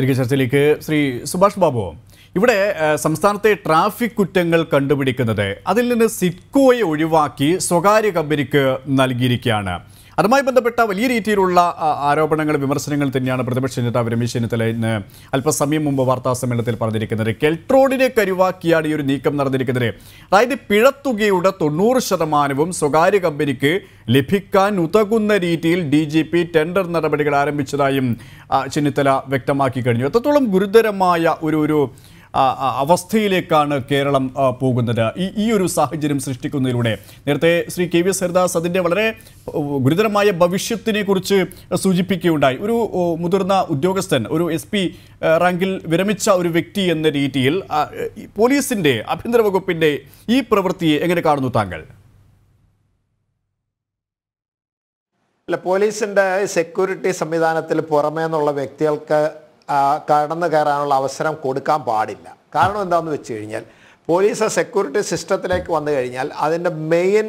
തിരികെ ചർച്ചയിലേക്ക് ശ്രീ സുഭാഷ് ബാബു ഇവിടെ സംസ്ഥാനത്തെ ട്രാഫിക് കുറ്റങ്ങൾ കണ്ടുപിടിക്കുന്നത് അതിൽ നിന്ന് സിറ്റ്കോയെ ഒഴിവാക്കി സ്വകാര്യ കമ്പനിക്ക് നൽകിയിരിക്കുകയാണ് അതുമായി ബന്ധപ്പെട്ട വലിയ രീതിയിലുള്ള ആരോപണങ്ങൾ വിമർശനങ്ങൾ തന്നെയാണ് പ്രതിപക്ഷ നേതാവ് രമേശ് ചെന്നിത്തല ഇന്ന് അല്പസമയം മുമ്പ് വാർത്താ സമ്മേളനത്തിൽ പറഞ്ഞിരിക്കുന്നത് കെൽട്രോഡിനെ കരുവാക്കിയാണ് ഈ ഒരു നീക്കം നടന്നിരിക്കുന്നത് അതായത് പിഴത്തുകയുടെ തൊണ്ണൂറ് ശതമാനവും സ്വകാര്യ കമ്പനിക്ക് ലഭിക്കാൻ ഉതകുന്ന രീതിയിൽ ഡി ജി പി ടെൻഡർ നടപടികൾ ആരംഭിച്ചതായും ചെന്നിത്തല വ്യക്തമാക്കി കഴിഞ്ഞു എത്രത്തോളം ഗുരുതരമായ ഒരു ഒരു അവസ്ഥയിലേക്കാണ് കേരളം പോകുന്നത് ഈ ഈ ഒരു സാഹചര്യം സൃഷ്ടിക്കുന്നതിലൂടെ നേരത്തെ Shri K V S Haridas അതിൻ്റെ വളരെ ഗുരുതരമായ ഭവിഷ്യത്തിനെ കുറിച്ച് സൂചിപ്പിക്കുകയുണ്ടായി ഒരു മുതിർന്ന ഉദ്യോഗസ്ഥൻ ഒരു എസ് പി റാങ്കിൽ വിരമിച്ച ഒരു വ്യക്തി എന്ന രീതിയിൽ പോലീസിൻ്റെ ആഭ്യന്തര വകുപ്പിൻ്റെ ഈ പ്രവൃത്തിയെ എങ്ങനെ കാണുന്നു താങ്കൾ അല്ല പോലീസിൻ്റെ സെക്യൂരിറ്റി സംവിധാനത്തിൽ പുറമേ നിന്നുള്ള വ്യക്തികൾക്ക് കടന്നു കയറാനുള്ള അവസരം കൊടുക്കാൻ പാടില്ല കാരണം എന്താണെന്ന് വെച്ച് കഴിഞ്ഞാൽ പോലീസ് സെക്യൂരിറ്റി സിസ്റ്റത്തിലേക്ക് വന്നു കഴിഞ്ഞാൽ അതിൻ്റെ മെയിൻ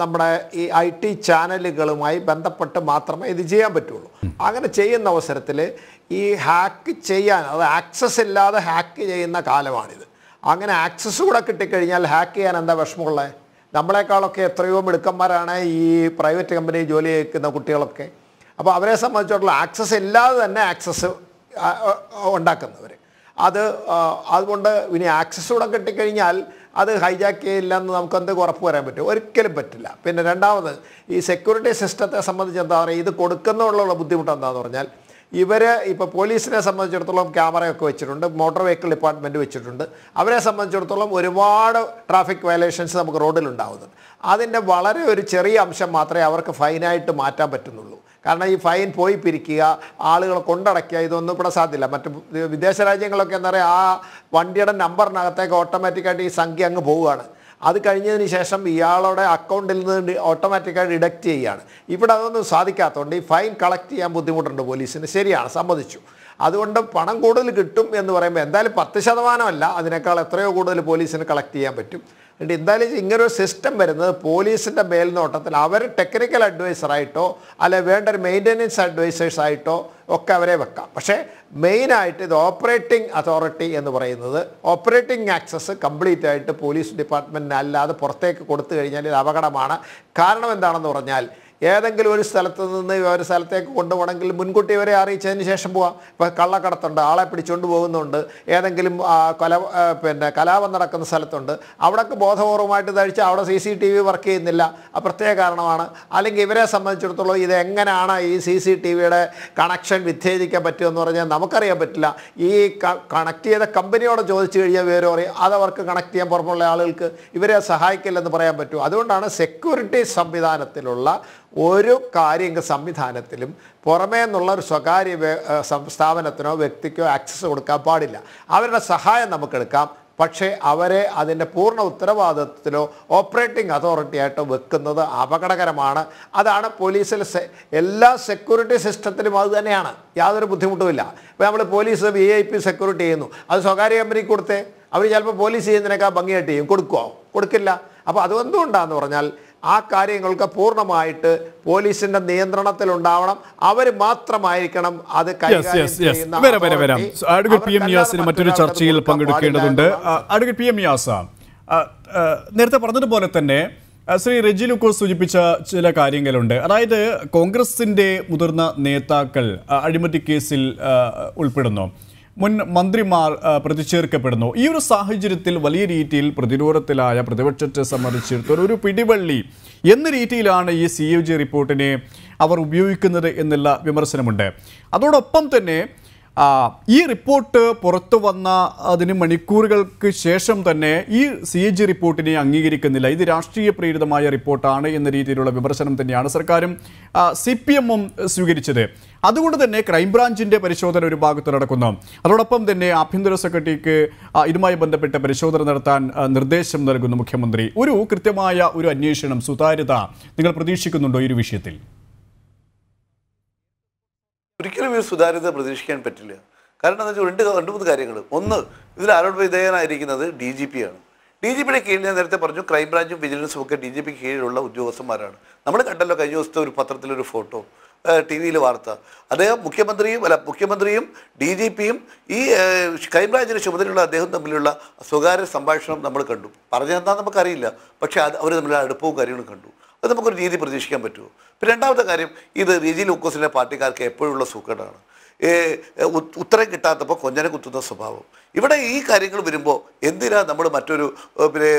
നമ്മുടെ ഈ ഐ ടി ചാനലുകളുമായി ബന്ധപ്പെട്ട് മാത്രമേ ഇത് ചെയ്യാൻ പറ്റുള്ളൂ അങ്ങനെ ചെയ്യുന്ന അവസരത്തിൽ ഈ ഹാക്ക് ചെയ്യാൻ അത് ആക്സസ് ഇല്ലാതെ ഹാക്ക് ചെയ്യുന്ന കാലമാണിത് അങ്ങനെ ആക്സസ് കൂടെ കിട്ടിക്കഴിഞ്ഞാൽ ഹാക്ക് ചെയ്യാൻ എന്താ വിഷമമുള്ളത് നമ്മളെക്കാളൊക്കെ എത്രയോ മിടുക്കന്മാരാണ് ഈ പ്രൈവറ്റ് കമ്പനി ജോലി ചെയ്യുന്ന കുട്ടികളൊക്കെ അപ്പോൾ അവരെ സംബന്ധിച്ചിടത്തോളം ആക്സസ് ഇല്ലാതെ തന്നെ ആക്സസ് ഉണ്ടാക്കുന്നവർ അത് അതുകൊണ്ട് ഇനി ആക്സസ് കൂടെ കിട്ടിക്കഴിഞ്ഞാൽ അത് ഹൈജാക്ക് ചെയ്യില്ല എന്ന് എന്തെങ്കിലും ഉറപ്പ് വരാൻ പറ്റും ഒരിക്കലും പറ്റില്ല പിന്നെ രണ്ടാമത് ഈ സെക്യൂരിറ്റി സിസ്റ്റത്തെ സംബന്ധിച്ച് എന്താ പറയുക ഇത് കൊടുക്കുന്നതിനുള്ള ബുദ്ധിമുട്ട് എന്താണെന്ന് പറഞ്ഞാൽ ഇവർ ഇപ്പോൾ പോലീസിനെ സംബന്ധിച്ചിടത്തോളം ക്യാമറയൊക്കെ വെച്ചിട്ടുണ്ട് മോട്ടോർ വെഹിക്കിൾ ഡിപ്പാർട്ട്മെൻറ്റ് വെച്ചിട്ടുണ്ട് അവരെ സംബന്ധിച്ചിടത്തോളം ഒരുപാട് ട്രാഫിക് വയലേഷൻസ് നമുക്ക് റോഡിലുണ്ടാകുന്നുണ്ട് അതിൻ്റെ വളരെ ഒരു ചെറിയ അംശം മാത്രമേ അവർക്ക് ഫൈനായിട്ട് മാറ്റാൻ പറ്റുന്നുള്ളൂ കാരണം ഈ ഫൈൻ പോയി പിരിക്കുക ആളുകളെ കൊണ്ടടക്കുക ഇതൊന്നും ഇവിടെ സാധ്യമില്ല മറ്റു വിദേശ രാജ്യങ്ങളൊക്കെ എന്താ പറയുക ആ വണ്ടിയുടെ നമ്പറിനകത്തേക്ക് ഓട്ടോമാറ്റിക്കായിട്ട് ഈ സംഖ്യ അങ്ങ് പോവുകയാണ് അത് കഴിഞ്ഞതിന് ശേഷം ഇയാളുടെ അക്കൗണ്ടിൽ നിന്ന് ഓട്ടോമാറ്റിക്കായിട്ട് ഡിഡക്റ്റ് ചെയ്യുകയാണ് ഇവിടെ അതൊന്നും സാധിക്കാത്തതുകൊണ്ട് ഈ ഫൈൻ കളക്ട് ചെയ്യാൻ ബുദ്ധിമുട്ടുണ്ട് പോലീസിന് ശരിയാണ് സമ്മതിച്ചു അതുകൊണ്ട് പണം കൂടുതൽ കിട്ടും എന്ന് പറയുമ്പോൾ എന്തായാലും പത്ത് ശതമാനമല്ല അതിനേക്കാൾ എത്രയോ കൂടുതൽ പോലീസിന് കളക്ട് ചെയ്യാൻ പറ്റും എന്നിട്ട് എന്തായാലും ഇങ്ങനെ ഒരു സിസ്റ്റം വരുന്നത് പോലീസിൻ്റെ മേൽനോട്ടത്തിൽ അവർ ടെക്നിക്കൽ അഡ്വൈസറായിട്ടോ അല്ലെ വേണ്ട ഒരു മെയിൻ്റനൻസ് അഡ്വൈസേഴ്സായിട്ടോ ഒക്കെ അവരെ വെക്കാം പക്ഷേ മെയിനായിട്ട് ഇത് ഓപ്പറേറ്റിംഗ് അതോറിറ്റി എന്ന് പറയുന്നത് ഓപ്പറേറ്റിംഗ് ആക്സസ് കംപ്ലീറ്റ് ആയിട്ട് പോലീസ് ഡിപ്പാർട്ട്മെൻറ്റിനല്ലാതെ പുറത്തേക്ക് കൊടുത്തു കഴിഞ്ഞാൽ ഇത് അപകടമാണ് കാരണം എന്താണെന്ന് പറഞ്ഞാൽ ഏതെങ്കിലും ഒരു സ്ഥലത്ത് നിന്ന് ഒരു സ്ഥലത്തേക്ക് കൊണ്ടുപോകണമെങ്കിൽ മുൻകൂട്ടി ഇവരെ അറിയിച്ചതിന് ശേഷം പോവാം ഇപ്പം കള്ളക്കടത്തുണ്ട് ആളെ പിടിച്ചുകൊണ്ട് പോകുന്നുണ്ട് ഏതെങ്കിലും കൊല പിന്നെ കലാപം നടക്കുന്ന സ്ഥലത്തുണ്ട് അവിടൊക്കെ ബോധപൂർവമായിട്ട് തഴിച്ച് അവിടെ C C T V work ചെയ്യുന്നില്ല ആ പ്രത്യേക കാരണമാണ് അല്ലെങ്കിൽ ഇവരെ സംബന്ധിച്ചിടത്തോളം ഇത് എങ്ങനെയാണ് ഈ സി സി ടി വിയുടെ കണക്ഷൻ വിച്ഛേദിക്കാൻ പറ്റുമെന്ന് പറഞ്ഞാൽ നമുക്കറിയാൻ പറ്റില്ല ഈ കണക്ട് ചെയ്ത കമ്പനിയോട് ചോദിച്ചു കഴിഞ്ഞാൽ വിവരം അറിയാം അതവർക്ക് കണക്ട് ചെയ്യാൻ പുറമുള്ള ആളുകൾക്ക് ഇവരെ സഹായിക്കില്ലെന്ന് പറയാൻ പറ്റും അതുകൊണ്ടാണ് സെക്യൂരിറ്റി സംവിധാനത്തിലുള്ള ഒരു കാര്യം സംവിധാനത്തിലും പുറമേ നിന്നുള്ള ഒരു സ്വകാര്യ സ്ഥാപനത്തിനോ വ്യക്തിക്കോ ആക്സസ് കൊടുക്കാൻ പാടില്ല അവരുടെ സഹായം നമുക്കെടുക്കാം പക്ഷേ അവരെ അതിൻ്റെ പൂർണ്ണ ഉത്തരവാദിത്വത്തിലോ ഓപ്പറേറ്റിംഗ് അതോറിറ്റി ആയിട്ടോ വെക്കുന്നത് അപകടകരമാണ് അതാണ് സെ എല്ലാ സെക്യൂരിറ്റി സിസ്റ്റത്തിലും അത് തന്നെയാണ് യാതൊരു ബുദ്ധിമുട്ടുമില്ല ഇപ്പോൾ നമ്മൾ police V I P security ചെയ്യുന്നു അത് സ്വകാര്യ കമ്പനിക്ക് കൊടുത്തേ അവർ ചിലപ്പോൾ പോലീസ് ചെയ്യുന്നതിനേക്കാൾ ഭംഗിയായിട്ട് ചെയ്യും കൊടുക്കുമോ കൊടുക്കില്ല അപ്പോൾ അതെന്തുകൊണ്ടാണെന്ന് പറഞ്ഞാൽ ആ കാര്യങ്ങൾക്ക് പൂർണ്ണമായിട്ട് പോലീസിന്റെ നിയന്ത്രണത്തിൽ ഉണ്ടാവണം അവർ മാത്രമായിരിക്കണം അത് വരാം മറ്റൊരു ചർച്ചയിൽ പങ്കെടുക്കേണ്ടതുണ്ട് പി എം നേരത്തെ പറഞ്ഞതുപോലെ തന്നെ ശ്രീ റെജി ലൂക്കോസ് സൂചിപ്പിച്ച ചില കാര്യങ്ങളുണ്ട് അതായത് കോൺഗ്രസിൻ്റെ മുതിർന്ന നേതാക്കൾ അഴിമതി കേസിൽ ഉൾപ്പെടുന്നു മുൻ മന്ത്രിമാർ പ്രതിച്ചേർക്കപ്പെടുന്നു ഈ ഒരു സാഹചര്യത്തിൽ വലിയ രീതിയിൽ പ്രതിരോധത്തിലായ പ്രതിപക്ഷത്തെ സംബന്ധിച്ചിടത്തോളം ഒരു പിടിവള്ളി എന്ന രീതിയിലാണ് ഈ സി യു ജി റിപ്പോർട്ടിനെ അവർ ഉപയോഗിക്കുന്നത് എന്നുള്ള വിമർശനമുണ്ട് അതോടൊപ്പം തന്നെ ഈ റിപ്പോർട്ട് പുറത്തു വന്ന അതിന് മണിക്കൂറുകൾക്ക് ശേഷം തന്നെ ഈ സി എ ജി റിപ്പോർട്ടിനെ അംഗീകരിക്കുന്നില്ല ഇത് രാഷ്ട്രീയ പ്രേരിതമായ റിപ്പോർട്ടാണ് എന്ന രീതിയിലുള്ള വിമർശനം തന്നെയാണ് സർക്കാരും സി പി എമ്മും സ്വീകരിച്ചത് അതുകൊണ്ട് തന്നെ ക്രൈംബ്രാഞ്ചിൻ്റെ പരിശോധന ഒരു ഭാഗത്ത് നടക്കുന്നു അതോടൊപ്പം തന്നെ ആഭ്യന്തര സെക്രട്ടറിക്ക് ഇതുമായി ബന്ധപ്പെട്ട പരിശോധന നടത്താൻ നിർദ്ദേശം നൽകുന്നു മുഖ്യമന്ത്രി ഒരു കൃത്യമായ ഒരു അന്വേഷണം സുതാര്യത നിങ്ങൾ പ്രതീക്ഷിക്കുന്നുണ്ടോ ഈ ഒരു വിഷയത്തിൽ ഒരു സുതാര്യത പ്രതീക്ഷിക്കാൻ പറ്റില്ല കാരണം എന്താ വെച്ചാൽ രണ്ട് രണ്ട് മൂന്ന് കാര്യങ്ങൾ ഒന്ന് ഇതിൽ ആരോട് വിധേയനായിരിക്കുന്നത് ഡി ജി പി ആണ് ഡി ജി പിയുടെ കീഴിൽ ഞാൻ നേരത്തെ പറഞ്ഞു ക്രൈംബ്രാഞ്ചും വിജിലൻസും ഒക്കെ ഡി ജി പി കീഴിലുള്ള ഉദ്യോഗസ്ഥന്മാരാണ് നമ്മൾ കണ്ടല്ലോ കഴിഞ്ഞ ദിവസത്തെ ഒരു പത്രത്തിലൊരു ഫോട്ടോ ടി വിയിൽ വാർത്ത അദ്ദേഹം മുഖ്യമന്ത്രിയും അല്ല മുഖ്യമന്ത്രിയും ഡി ജി പിയും ഈ ക്രൈംബ്രാഞ്ചിന് ചുമതലയുള്ള അദ്ദേഹം തമ്മിലുള്ള സ്വകാര്യ സംഭാഷണം നമ്മൾ കണ്ടു പറഞ്ഞെന്താ നമുക്കറിയില്ല പക്ഷേ അത് അവർ തമ്മിലുള്ള അടുപ്പവും കാര്യങ്ങളും കണ്ടു അത് നമുക്കൊരു രീതി പ്രതീക്ഷിക്കാൻ പറ്റുമോ പിന്നെ രണ്ടാമത്തെ കാര്യം ഇത് രജി ലൂക്കോസിൻ്റെ പാർട്ടിക്കാർക്ക് എപ്പോഴുള്ള സൂക്കേടാണ് ഉത്തരം കിട്ടാത്തപ്പോൾ കൊഞ്ഞനെ കുത്തുന്ന സ്വഭാവം ഇവിടെ ഈ കാര്യങ്ങൾ വരുമ്പോൾ എന്തിനാ നമ്മൾ മറ്റൊരു പിന്നെ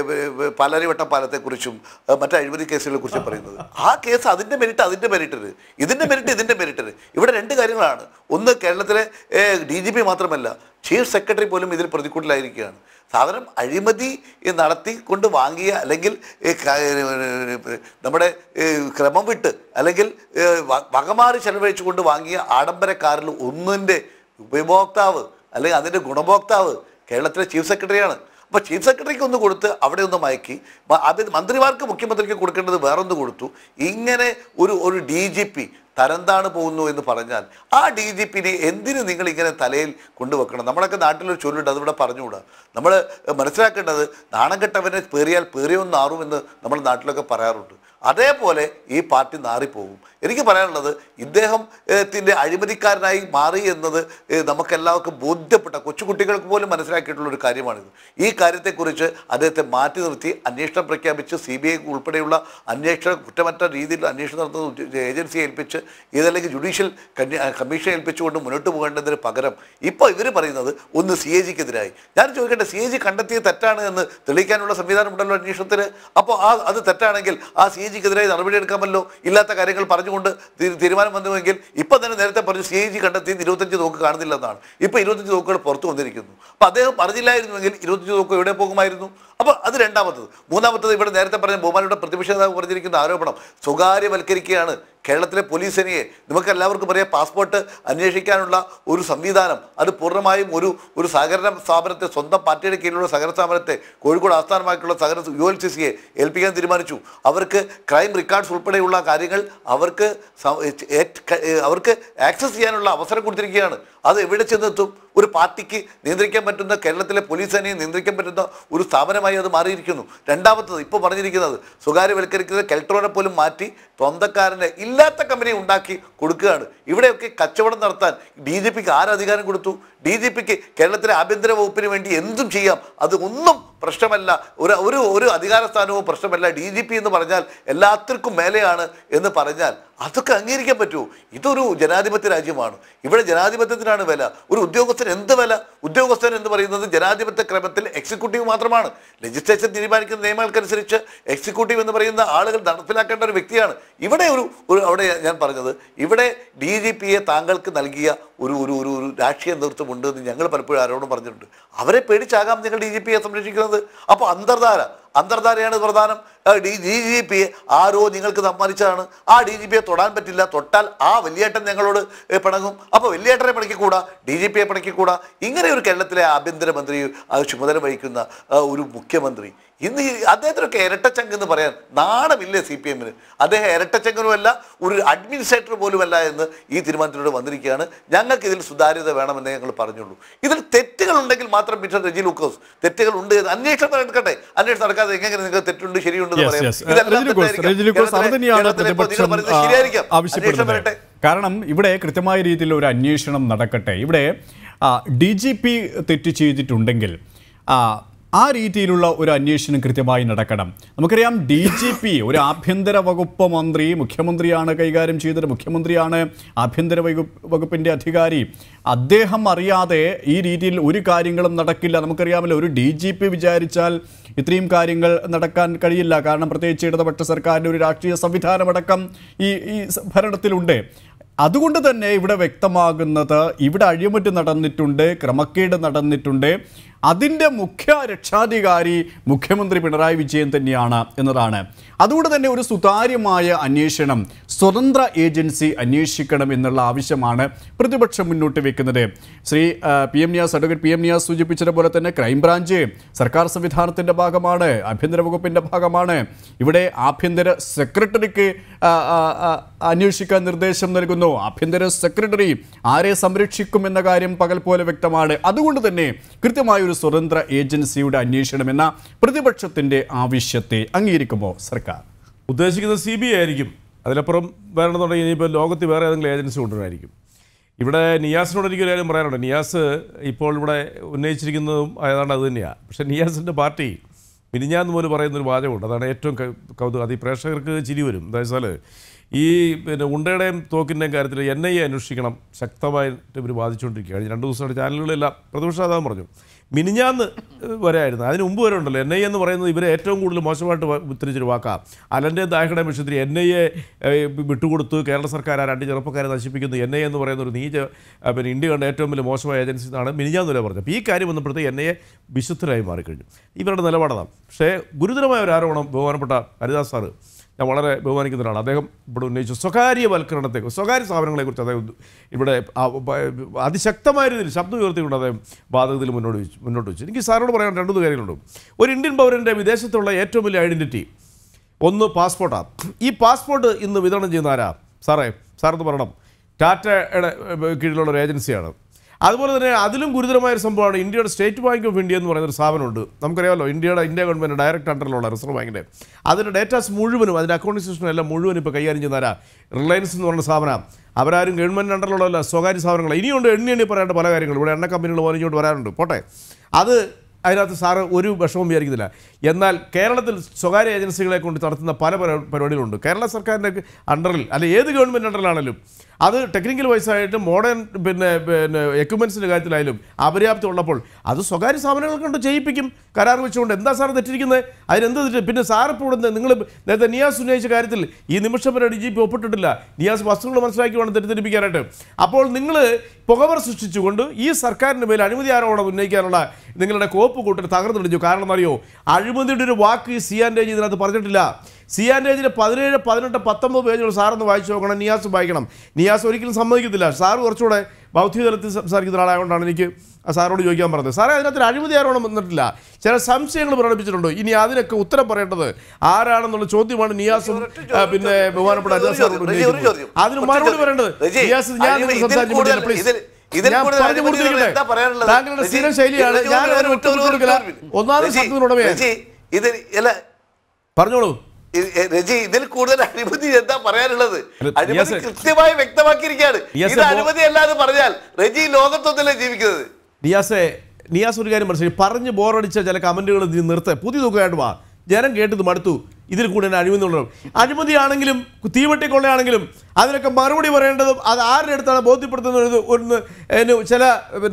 പാലാരിവട്ടം പാലത്തെക്കുറിച്ചും മറ്റ് അഴിമതി കേസുകളെക്കുറിച്ചും പറയുന്നത് ആ കേസ് അതിൻ്റെ മെരിറ്റ് അതിൻ്റെ മെരിറ്റർ ഇതിൻ്റെ മെരിറ്റ് ഇതിൻ്റെ മെരിറ്റർ ഇവിടെ രണ്ട് കാര്യങ്ങളാണ് ഒന്ന് കേരളത്തിലെ ഡി മാത്രമല്ല ചീഫ് സെക്രട്ടറി പോലും ഇതിൽ പ്രതിക്കൂട്ടിലായിരിക്കുകയാണ് സാധനം അഴിമതി നടത്തി കൊണ്ട് വാങ്ങിയ അല്ലെങ്കിൽ നമ്മുടെ ക്രമം വിട്ട് അല്ലെങ്കിൽ വകമാറി ചെലവഴിച്ചു കൊണ്ട് വാങ്ങിയ ആഡംബര കാറിൽ ഒന്നിൻ്റെ ഉപഭോക്താവ് അല്ലെങ്കിൽ അതിൻ്റെ ഗുണഭോക്താവ് കേരളത്തിലെ ചീഫ് സെക്രട്ടറിയാണ് അപ്പോൾ ചീഫ് സെക്രട്ടറിക്ക് ഒന്ന് കൊടുത്ത് അവിടെ ഒന്ന് മയക്കി അത് മന്ത്രിമാർക്ക് മുഖ്യമന്ത്രിക്ക് കൊടുക്കേണ്ടത് വേറൊന്ന് കൊടുത്തു ഇങ്ങനെ ഒരു ഒരു ഡി ജി പി തരംതാണ് പോകുന്നു എന്ന് പറഞ്ഞാൽ ആ ഡി ജി പിന്നെ എന്തിനു നിങ്ങൾ ഇങ്ങനെ തലയിൽ കൊണ്ടുവെക്കണം നമ്മളൊക്കെ നാട്ടിലൊരു ചൊല്ലുണ്ട് അതിവിടെ പറഞ്ഞുകൂടാ നമ്മൾ മനസ്സിലാക്കേണ്ടത് നാണം കെട്ടവനെ പേറിയാൽ പേറിയൊന്നാറുമെന്ന് നമ്മൾ നാട്ടിലൊക്കെ പറയാറുണ്ട് അതേപോലെ ഈ പാർട്ടി നാറിപ്പോകും എനിക്ക് പറയാനുള്ളത് ഇദ്ദേഹത്തിൻ്റെ അഴിമതിക്കാരനായി മാറി എന്നത് നമുക്കെല്ലാവർക്കും ബോധ്യപ്പെട്ട കൊച്ചുകുട്ടികൾക്ക് പോലും മനസ്സിലാക്കിയിട്ടുള്ള ഒരു കാര്യമാണിത് ഈ കാര്യത്തെക്കുറിച്ച് അദ്ദേഹത്തെ മാറ്റി നിർത്തി അന്വേഷണം പ്രഖ്യാപിച്ച് സി ബി ഐ ഉൾപ്പെടെയുള്ള അന്വേഷണ കുറ്റമറ്റ രീതിയിൽ അന്വേഷണം നടത്തുന്ന ഏജൻസിയെ ഏൽപ്പിച്ച് ഇതല്ലെങ്കിൽ ജുഡീഷ്യൽ കമ്മീഷൻ ഏൽപ്പിച്ചുകൊണ്ട് മുന്നോട്ട് പോകേണ്ടതിന് പകരം ഇപ്പോൾ ഇവർ പറയുന്നത് ഒന്ന് സി എ ജിക്കെതിരായി ഞാൻ ചോദിക്കട്ടെ സി എ ജി കണ്ടെത്തിയത് തെറ്റാണ് എന്ന് തെളിയിക്കാനുള്ള സംവിധാനം ഉണ്ടല്ലോ അന്വേഷണത്തിന് അപ്പോൾ ആ അത് തെറ്റാണെങ്കിൽ ആ സി എ ജിക്കെതിരായി നടപടിയെടുക്കാമല്ലോ ഇല്ലാത്ത കാര്യങ്ങൾ പറഞ്ഞു പറഞ്ഞുകൊണ്ട് തീരുമാനം വന്നുവെങ്കിൽ ഇപ്പം തന്നെ നേരത്തെ പറഞ്ഞു സി ഐ ജി കണ്ടെത്തി ഇരുപത്തഞ്ച് തോക്ക് കാണുന്നില്ലെന്നാണ് ഇപ്പം ഇരുപത്തഞ്ച് തോക്കുകൾ പുറത്തു വന്നിരിക്കുന്നു അപ്പോൾ അദ്ദേഹം പറഞ്ഞില്ലായിരുന്നുവെങ്കിൽ ഇരുപത്തഞ്ച് തോക്ക് എവിടെ പോകുമായിരുന്നു അപ്പോൾ അത് രണ്ടാമത്തത് മൂന്നാമത്തത് ഇവിടെ നേരത്തെ പറഞ്ഞ ബഹുമാനയുടെ പ്രതിപക്ഷ നേതാവ് പറഞ്ഞിരിക്കുന്ന ആരോപണം സ്വകാര്യവൽക്കരിക്കുകയാണ് കേരളത്തിലെ പോലീസ് നമുക്ക് എല്ലാവർക്കും പറയാം പാസ്പോർട്ട് അന്വേഷിക്കാനുള്ള ഒരു സംവിധാനം അത് പൂർണ്ണമായും ഒരു ഒരു സഹകരണ സ്ഥാപനത്തെ സ്വന്തം പാർട്ടിയുടെ കീഴിലുള്ള സഹകരണ സ്ഥാപനത്തെ കോഴിക്കോട് ആസ്ഥാനമാക്കിയുള്ള സഹകരണ യു എൽ സി സിയെ ഏൽപ്പിക്കാൻ തീരുമാനിച്ചു അവർക്ക് ക്രൈം റെക്കോർഡ്സ് ഉൾപ്പെടെയുള്ള കാര്യങ്ങൾ അവർക്ക് അവർക്ക് ആക്സസ് ചെയ്യാനുള്ള അവസരം കൊടുത്തിരിക്കുകയാണ് അത് എവിടെ ചെന്നെത്തും ഒരു പാർട്ടിക്ക് നിയന്ത്രിക്കാൻ പറ്റുന്ന കേരളത്തിലെ പോലീസ് സേനയെ നിയന്ത്രിക്കാൻ പറ്റുന്ന ഒരു സ്ഥാപനമായി അത് മാറിയിരിക്കുന്നു രണ്ടാമത്തത് ഇപ്പോൾ പറഞ്ഞിരിക്കുന്നത് സ്വകാര്യവൽക്കരിക്കുന്ന കലക്ടറോടെ പോലും മാറ്റി സ്വന്തക്കാരനെ ഇല്ലാത്ത കമ്പനി ഉണ്ടാക്കി കൊടുക്കുകയാണ് ഇവിടെയൊക്കെ കച്ചവടം നടത്താൻ ഡി ജി പിക്ക് ആരധികാരം കൊടുത്തു ഡി ജി പിക്ക് കേരളത്തിലെ ആഭ്യന്തര വകുപ്പിന് വേണ്ടി എന്തും ചെയ്യാം അത് ഒന്നും പ്രശ്നമല്ല ഒരു ഒരു ഒരു അധികാരസ്ഥാനവും പ്രശ്നമല്ല ഡി ജി പി എന്ന് പറഞ്ഞാൽ എല്ലാത്തിനും മേലെയാണ് എന്ന് പറഞ്ഞാൽ അതൊക്കെ അംഗീകരിക്കാൻ പറ്റൂ ഇതൊരു ജനാധിപത്യ രാജ്യമാണ് ഇവിടെ ജനാധിപത്യത്തിനാണ് വില ഒരു ഉദ്യോഗസ്ഥൻ എന്ത് വില ഉദ്യോഗസ്ഥൻ എന്ന് പറയുന്നത് ജനാധിപത്യ ക്രമത്തിൽ എക്സിക്യൂട്ടീവ് മാത്രമാണ് ലെജിസ്ലേഷൻ തീരുമാനിക്കുന്ന നിയമങ്ങൾക്കനുസരിച്ച് എക്സിക്യൂട്ടീവ് എന്ന് പറയുന്ന ആളുകൾ നടപ്പിലാക്കേണ്ട ഒരു വ്യക്തിയാണ് ഇവിടെ ഒരു അവിടെ ഞാൻ പറഞ്ഞത് ഇവിടെ ഡി ജി പിയെ താങ്കൾക്ക് നൽകിയ ഒരു ഒരു ഒരു ഒരു രാഷ്ട്രീയ നേതൃത്വമുണ്ട് എന്ന് ഞങ്ങൾ പലപ്പോഴും ആരോടും പറഞ്ഞിട്ടുണ്ട് അവരെ പേടിച്ചാകാം നിങ്ങൾ ഡി ജി പിയെ സംരക്ഷിക്കുന്നത് അപ്പോൾ അന്തർധാര അന്തർധാരയാണ് പ്രധാനം ഡി ഡി ജി പിയെ ആരോ നിങ്ങൾക്ക് സമ്മാനിച്ചതാണ് ആ ഡി ജി പിയെ തൊടാൻ പറ്റില്ല തൊട്ടാൽ ആ വലിയേട്ടൻ ഞങ്ങളോട് പിണങ്ങും അപ്പോൾ വലിയേട്ടനെ പിണക്കിക്കൂടാ ഡി ജി പിയെ പിണക്കിക്കൂടാ ഇങ്ങനെ ഒരു കേരളത്തിലെ ആഭ്യന്തരമന്ത്രി ചുമതല വഹിക്കുന്ന ഒരു മുഖ്യമന്ത്രി ഇന്ന് അദ്ദേഹത്തിനൊക്കെ ഇരട്ടച്ചങ്ക് എന്ന് പറയാൻ നാണമില്ലേ സി പി എമ്മിന് അദ്ദേഹം ഇരട്ടച്ചങ്കനുമല്ല ഒരു അഡ്മിനിസ്ട്രേറ്റർ പോലുമല്ല എന്ന് ഈ തീരുമാനത്തിലൂടെ വന്നിരിക്കുകയാണ് ഞങ്ങൾക്ക് ഇതിൽ സുതാര്യത വേണമെന്ന് ഞങ്ങൾ പറഞ്ഞുള്ളൂ ഇതിൽ തെറ്റുകളുണ്ടെങ്കിൽ മാത്രം മിസ്റ്റർ രജി ലൂക്കോസ് തെറ്റുകൾ ഉണ്ട് അന്വേഷണം നടക്കട്ടെ അന്വേഷണം നടക്കാതെ എങ്ങനെ നിങ്ങൾക്ക് തെറ്റുണ്ട് ശരിയുണ്ട് എന്ന് അന്വേഷണം കാരണം ഇവിടെ കൃത്യമായ രീതിയിൽ ഒരു അന്വേഷണം നടക്കട്ടെ ഇവിടെ ഡി ജി പി തെറ്റ് ചെയ്തിട്ടുണ്ടെങ്കിൽ ആ രീതിയിലുള്ള ഒരു അന്വേഷണം കൃത്യമായി നടക്കണം നമുക്കറിയാം ഡി ജി പി ഒരു ആഭ്യന്തര വകുപ്പ് മന്ത്രി മുഖ്യമന്ത്രിയാണ് കൈകാര്യം ചെയ്തത് മുഖ്യമന്ത്രിയാണ് ആഭ്യന്തര വകുപ്പിൻ്റെ അധികാരി അദ്ദേഹം അറിയാതെ ഈ രീതിയിൽ ഒരു കാര്യങ്ങളും നടക്കില്ല നമുക്കറിയാമല്ലോ ഒരു ഡി ജി പി വിചാരിച്ചാൽ ഇത്രയും കാര്യങ്ങൾ നടക്കാൻ കഴിയില്ല കാരണം പ്രത്യേകിച്ച് ഇടതുപക്ഷ സർക്കാരിൻ്റെ ഒരു രാഷ്ട്രീയ സംവിധാനമടക്കം ഈ ഈ ഭരണത്തിലുണ്ട് അതുകൊണ്ട് തന്നെ ഇവിടെ വ്യക്തമാകുന്നത് ഇവിടെ അഴിമറ്റ് നടന്നിട്ടുണ്ട് ക്രമക്കേട് നടന്നിട്ടുണ്ട് അതിൻ്റെ മുഖ്യ രക്ഷാധികാരി മുഖ്യമന്ത്രി പിണറായി വിജയൻ തന്നെയാണ് എന്നതാണ് അതുകൊണ്ട് തന്നെ ഒരു സുതാര്യമായ അന്വേഷണം സ്വതന്ത്ര ഏജൻസി അന്വേഷിക്കണം എന്നുള്ള ആവശ്യമാണ് പ്രതിപക്ഷം മുന്നോട്ട് വെക്കുന്നത് Shri P M Niyas advocate P M Niyas സൂചിപ്പിച്ചതുപോലെ തന്നെ ക്രൈംബ്രാഞ്ച് സർക്കാർ സംവിധാനത്തിൻ്റെ ഭാഗമാണ് ആഭ്യന്തര വകുപ്പിൻ്റെ ഭാഗമാണ് ഇവിടെ ആഭ്യന്തര സെക്രട്ടറിക്ക് അന്വേഷിക്കാൻ നിർദ്ദേശം നൽകുന്നു ആഭ്യന്തര സെക്രട്ടറി ആരെ സംരക്ഷിക്കും എന്ന കാര്യം പകൽ പോലെ വ്യക്തമാണ് അതുകൊണ്ട് തന്നെ കൃത്യമായ ഒരു സ്വതന്ത്ര ഏജൻസിയുടെ അന്വേഷണമെന്ന പ്രതിപക്ഷത്തിൻ്റെ ആവശ്യത്തെ അംഗീകരിക്കുമോ സർക്കാർ ഉദ്ദേശിക്കുന്നത് സി ബി ഐ ആയിരിക്കും അതിലപ്പുറം വരണമെന്നുണ്ടെങ്കിൽ ഇനിയിപ്പോൾ ലോകത്ത് വേറെ ഏതെങ്കിലും ഏജൻസി കൊണ്ടുവരായിരിക്കും ഇവിടെ നിയാസിനോട് എനിക്ക് ഒരു കാര്യം പറയാനുണ്ട് നിയാസ് ഇപ്പോൾ ഇവിടെ ഉന്നയിച്ചിരിക്കുന്നതും ഏതാണ്ട് അത് തന്നെയാണ് പക്ഷേ നിയാസിൻ്റെ പാർട്ടി മിനിഞ്ഞാന്ന് പോലും പറയുന്നൊരു വാചകമുണ്ട് അതാണ് ഏറ്റവും കൗതുകം അത് ഈ പ്രേക്ഷകർക്ക് ചിരി വരും എന്താ വെച്ചാൽ ഈ പിന്നെ ഉണ്ടയുടെയും തോക്കിൻ്റെയും കാര്യത്തിൽ എൻ ഐ എ അന്വേഷിക്കണം ശക്തമായിട്ട് ഇവർ ബാധിച്ചുകൊണ്ടിരിക്കുകയാണ് രണ്ട് ദിവസമായിട്ട് ചാനലുകളെല്ലാം പ്രതിപക്ഷാതാവും പറഞ്ഞു മിനിഞ്ഞാന്ന് വരെ ആയിരുന്നു അതിന് മുമ്പ് വരെ ഉണ്ടല്ലോ എൻ ഐ എന്ന് പറയുന്നത് ഇവരെ ഏറ്റവും കൂടുതൽ മോശമായിട്ട് ഉത്തരിച്ചൊരു വാക്കാണ് അലൻ്റെ ദാഹയുടെ മിഷത്തിൽ എൻ ഐ എ വിട്ടുകൊടുത്ത് കേരള സർക്കാർ ആ രണ്ട് ചെറുപ്പക്കാരെ നശിപ്പിക്കുന്നു എൻ ഐ എന്ന് പറയുന്ന ഒരു നീച പിന്നെ ഇന്ത്യ കണ്ട ഏറ്റവും വലിയ മോശമായ ഏജൻസി എന്നാണ് മിനിഞ്ഞാന്ന് വരെ പറഞ്ഞത് അപ്പോൾ ഈ കാര്യം വന്നപ്പോഴത്തേക്ക് എൻ ഐ എ വിശുദ്ധരായി മാറിക്കഴിഞ്ഞു ഇവരുടെ നിലപാടാണ് പക്ഷേ ഗുരുതരമായ ഒരു ആരോപണം ബഹുമാനപ്പെട്ട ഹരിദാസ് സാറ് ഞാൻ വളരെ ബഹുമാനിക്കുന്ന ഒരാൾ അദ്ദേഹം ഇവിടെ ഉന്നയിച്ചു സ്വകാര്യവൽക്കരണത്തെ സ്വകാര്യ സ്ഥാപനങ്ങളെക്കുറിച്ച് അദ്ദേഹം ഇവിടെ അതിശക്തമായ രീതിയിൽ ശബ്ദം ഉയർത്തിക്കൊണ്ട് അദ്ദേഹം വാദഗതിയിൽ മുന്നോട്ട് വെച്ചു മുന്നോട്ട് വെച്ചു എനിക്ക് സാറിനോട് പറയാൻ രണ്ട് കാര്യങ്ങളുണ്ട് ഒരു ഇന്ത്യൻ പൗരൻ്റെ വിദേശത്തുള്ള ഏറ്റവും വലിയ ഐഡൻറ്റിറ്റി ഒന്ന് പാസ്പോർട്ടാണ് ഈ പാസ്പോർട്ട് ഇന്ന് വിതരണം ചെയ്യുന്ന ആരാ സാറേ സാറെന്ന് പറയണം ടാറ്റയുടെ കീഴിലുള്ള ഒരു ഏജൻസിയാണ് അതുപോലെ തന്നെ അതിലും ഗുരുതരമായ ഒരു സംഭവമാണ് ഇന്ത്യയുടെ സ്റ്റേറ്റ് ബാങ്ക് ഓഫ് ഇന്ത്യ എന്ന് പറയുന്ന ഒരു സ്ഥാപനമുണ്ട് നമുക്കറിയാമല്ലോ ഇന്ത്യയുടെ ഇന്ത്യ ഗവൺമെൻറ് ഡയറക്റ്റ് അണ്ടറിലുള്ള റിസർവ് ബാങ്കിൻ്റെ അതിൻ്റെ ഡേറ്റാസ് മുഴുവനും അതിൻ്റെ അക്കൗണ്ടിംഗ് സിസ്റ്റം എല്ലാം മുഴുവൻ ഇപ്പോൾ കൈകാര്യം ചെയ്യുന്നവരാ റിലയൻസ് എന്ന് പറഞ്ഞ സ്ഥാപനം അവരാരും ഗവൺമെൻറ് അണ്ടറിലുള്ള സ്വകാര്യ സ്ഥാപനങ്ങൾ ഇനിയുണ്ട് എണ്ണി എണ്ണി പറയേണ്ട പല കാര്യങ്ങളും ഇവിടെ എണ്ണ കമ്പനികൾ പോലെ ഇങ്ങോട്ട് വരാറുണ്ട് പോട്ടെ അത് അതിനകത്ത് സാറ് ഒരു വിഷമം വിചാരിക്കുന്നില്ല എന്നാൽ കേരളത്തിൽ സ്വകാര്യ ഏജൻസികളെ കൊണ്ട് നടത്തുന്ന പല പരിപാടികളുണ്ട് കേരള സർക്കാരിൻ്റെ അണ്ടറിൽ അല്ലെ ഏത് ഗവൺമെൻറ് അണ്ടറിലാണെങ്കിലും അത് ടെക്നിക്കൽ ആയിട്ട് മോഡേൺ പിന്നെ പിന്നെ എക്യുപ്മെൻസിൻ്റെ കാര്യത്തിലായാലും അപര്യാപ്തി ഉള്ളപ്പോൾ അത് സ്വകാര്യ സ്ഥാപനങ്ങൾ കൊണ്ട് ചെയ്യിപ്പിക്കും കരാർ വെച്ചുകൊണ്ട് എന്താ സാർ തെറ്റിരിക്കുന്നത് അതിനെന്ത് തെറ്റി പിന്നെ ഇപ്പോൾ ഇവിടുന്ന് നിങ്ങൾ നേരത്തെ നിയാസ് ഉന്നയിച്ച കാര്യത്തിൽ ഈ നിമിഷം വരെ ഡി ജി പി ഒപ്പിട്ടിട്ടില്ല നിയാസ് വസ്തുക്കൾ മനസ്സിലാക്കി വേണം തെറ്റിദ്ധരിപ്പിക്കാനായിട്ട് അപ്പോൾ നിങ്ങൾ പുകവർ സൃഷ്ടിച്ചുകൊണ്ട് ഈ സർക്കാരിൻ്റെ മേൽ അഴിമതി ആരോപണം ഉന്നയിക്കാനുള്ള നിങ്ങളുടെ കോപ്പ് കൂട്ടർ തകർന്നിടിഞ്ഞു കാരണം അറിയോ അഴിമതിയുടെ ഒരു വാക്ക് സി ആൻഡ് ഇതിനകത്ത് പറഞ്ഞിട്ടില്ല സി ആൻഡ് ഏജിൻ്റെ പതിനേഴ് പതിനെട്ട് പത്തൊമ്പത് പേജുകൾ സാറൊന്ന് വായിച്ചു നോക്കണം നിയാസ് വായിക്കണം നിയാസ് ഒരിക്കലും സമ്മതിക്കത്തില്ല സാർ കുറച്ചുകൂടെ ബൗദ്ധിക തലത്തിൽ സംസാരിക്കുന്ന ഒരാളായതുകൊണ്ടാണ് എനിക്ക് സാറോട് ചോദിക്കാൻ പറഞ്ഞത് സാറേ അതിനകത്ത് അഴിമതി ആരോണം വന്നിട്ടില്ല ചില സംശയങ്ങൾ പ്രകടിപ്പിച്ചിട്ടുണ്ട് ഇനി അതിനൊക്കെ ഉത്തരം പറയേണ്ടത് ആരാണെന്നുള്ള ചോദ്യമാണ് നിയാസും പിന്നെ ബഹുമാനപ്പെട്ട അതിന് മറുപടി പറയേണ്ടത് നിയാസ് ഞാൻ സംസാരിച്ചു ശൈലിയാണ് ഞാൻ ഒന്നാമത് പറഞ്ഞോളൂ രജി ഇതിൽ കൂടുതൽ അനുമതി എന്താ പറയാനുള്ളത് അനുമതി കൃത്യമായി വ്യക്തമാക്കിയിരിക്കുകയാണ് ഇത് അനുമതി അല്ലാതെ പറഞ്ഞാൽ രജി ലോകത്തൊന്നല്ലേ ജീവിക്കുന്നത് നിയാസ് ഒരു കാര്യം മനസ്സിലായി പറഞ്ഞ് ബോറടിച്ച ചില കമന്റുകൾ ഇതിൽ നിർത്തേ പുതിയ തുകയായിട്ട് വാ ജനം കേട്ടത് മടുത്തു ഇതിൽ കൂടെ അഴിമതി ഉള്ളത് അഴിമതിയാണെങ്കിലും തീവട്ടിക്കൊള്ളയാണെങ്കിലും അതിനൊക്കെ മറുപടി പറയേണ്ടതും അത് ആരുടെ അടുത്താണ് ബോധ്യപ്പെടുത്തുന്നത് ഒരു ചില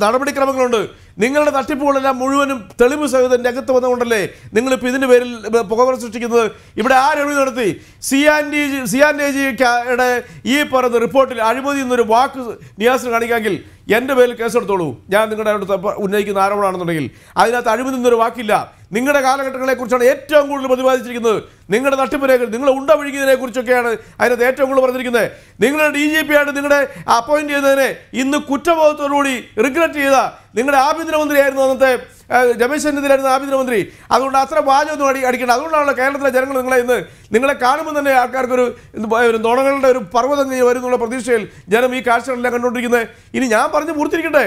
നടപടിക്രമങ്ങളുണ്ട് നിങ്ങളുടെ തട്ടിപ്പുകളെല്ലാം മുഴുവനും തെളിവ് സഹിതം രംഗത്ത് വന്നുകൊണ്ടല്ലേ നിങ്ങളിപ്പോൾ ഇതിൻ്റെ പേരിൽ പുകവറ സൃഷ്ടിക്കുന്നത് ഇവിടെ ആരൊഴി നടത്തി സിയാൻഡി സിയാൻഡേജിയുടെ ഈ പറയുന്ന റിപ്പോർട്ടിൽ അഴിമതി എന്നൊരു വാക്ക് നിയാസിന് കാണിക്കാമെങ്കിൽ എൻ്റെ പേരിൽ കേസെടുത്തോളൂ ഞാൻ നിങ്ങളുടെ അടുത്ത് ഉന്നയിക്കുന്ന ആരോപണമാണെന്നുണ്ടെങ്കിൽ അതിനകത്ത് അഴിമതി എന്നൊരു വാക്കില്ല നിങ്ങളുടെ കാലഘട്ടങ്ങളെക്കുറിച്ചാണ് ഏറ്റവും കൂടുതൽ പ്രതിപാദിച്ചിരിക്കുന്നത് നിങ്ങളുടെ തട്ടിപ്പിനെ നിങ്ങളെ ഉണ്ട വിഴുകിയതിനെക്കുറിച്ചൊക്കെയാണ് അതിനകത്ത് ഏറ്റവും കൂടുതൽ പറഞ്ഞിരിക്കുന്നത് നിങ്ങളുടെ ഡി ജി പി ആയിട്ട് നിങ്ങളുടെ അപ്പോയിൻറ്റ് ചെയ്തതിനെ ഇന്ന് കുറ്റബോധത്തോടുകൂടി റിഗ്രറ്റ് ചെയ്ത നിങ്ങളുടെ ആഭ്യന്തരമന്ത്രിയായിരുന്നു അന്നത്തെ രമേശനെതിരായിരുന്നു ആഭ്യന്തരമന്ത്രി അതുകൊണ്ട് അത്ര വാചകമൊന്നും അടി അടിക്കേണ്ട അതുകൊണ്ടാണല്ലോ കേരളത്തിലെ ജനങ്ങൾ നിങ്ങളെ ഇന്ന് നിങ്ങളെ കാണുമ്പോൾ തന്നെ ആൾക്കാർക്കൊരു ഒരു നുണകളുടെ ഒരു പർവ്വതം വരും എന്നുള്ള പ്രതീക്ഷയിൽ ജനം ഈ കാഴ്ചകളെല്ലാം കണ്ടുകൊണ്ടിരിക്കുന്നത് ഇനി ഞാൻ പറഞ്ഞ് പൂർത്തിരിക്കട്ടെ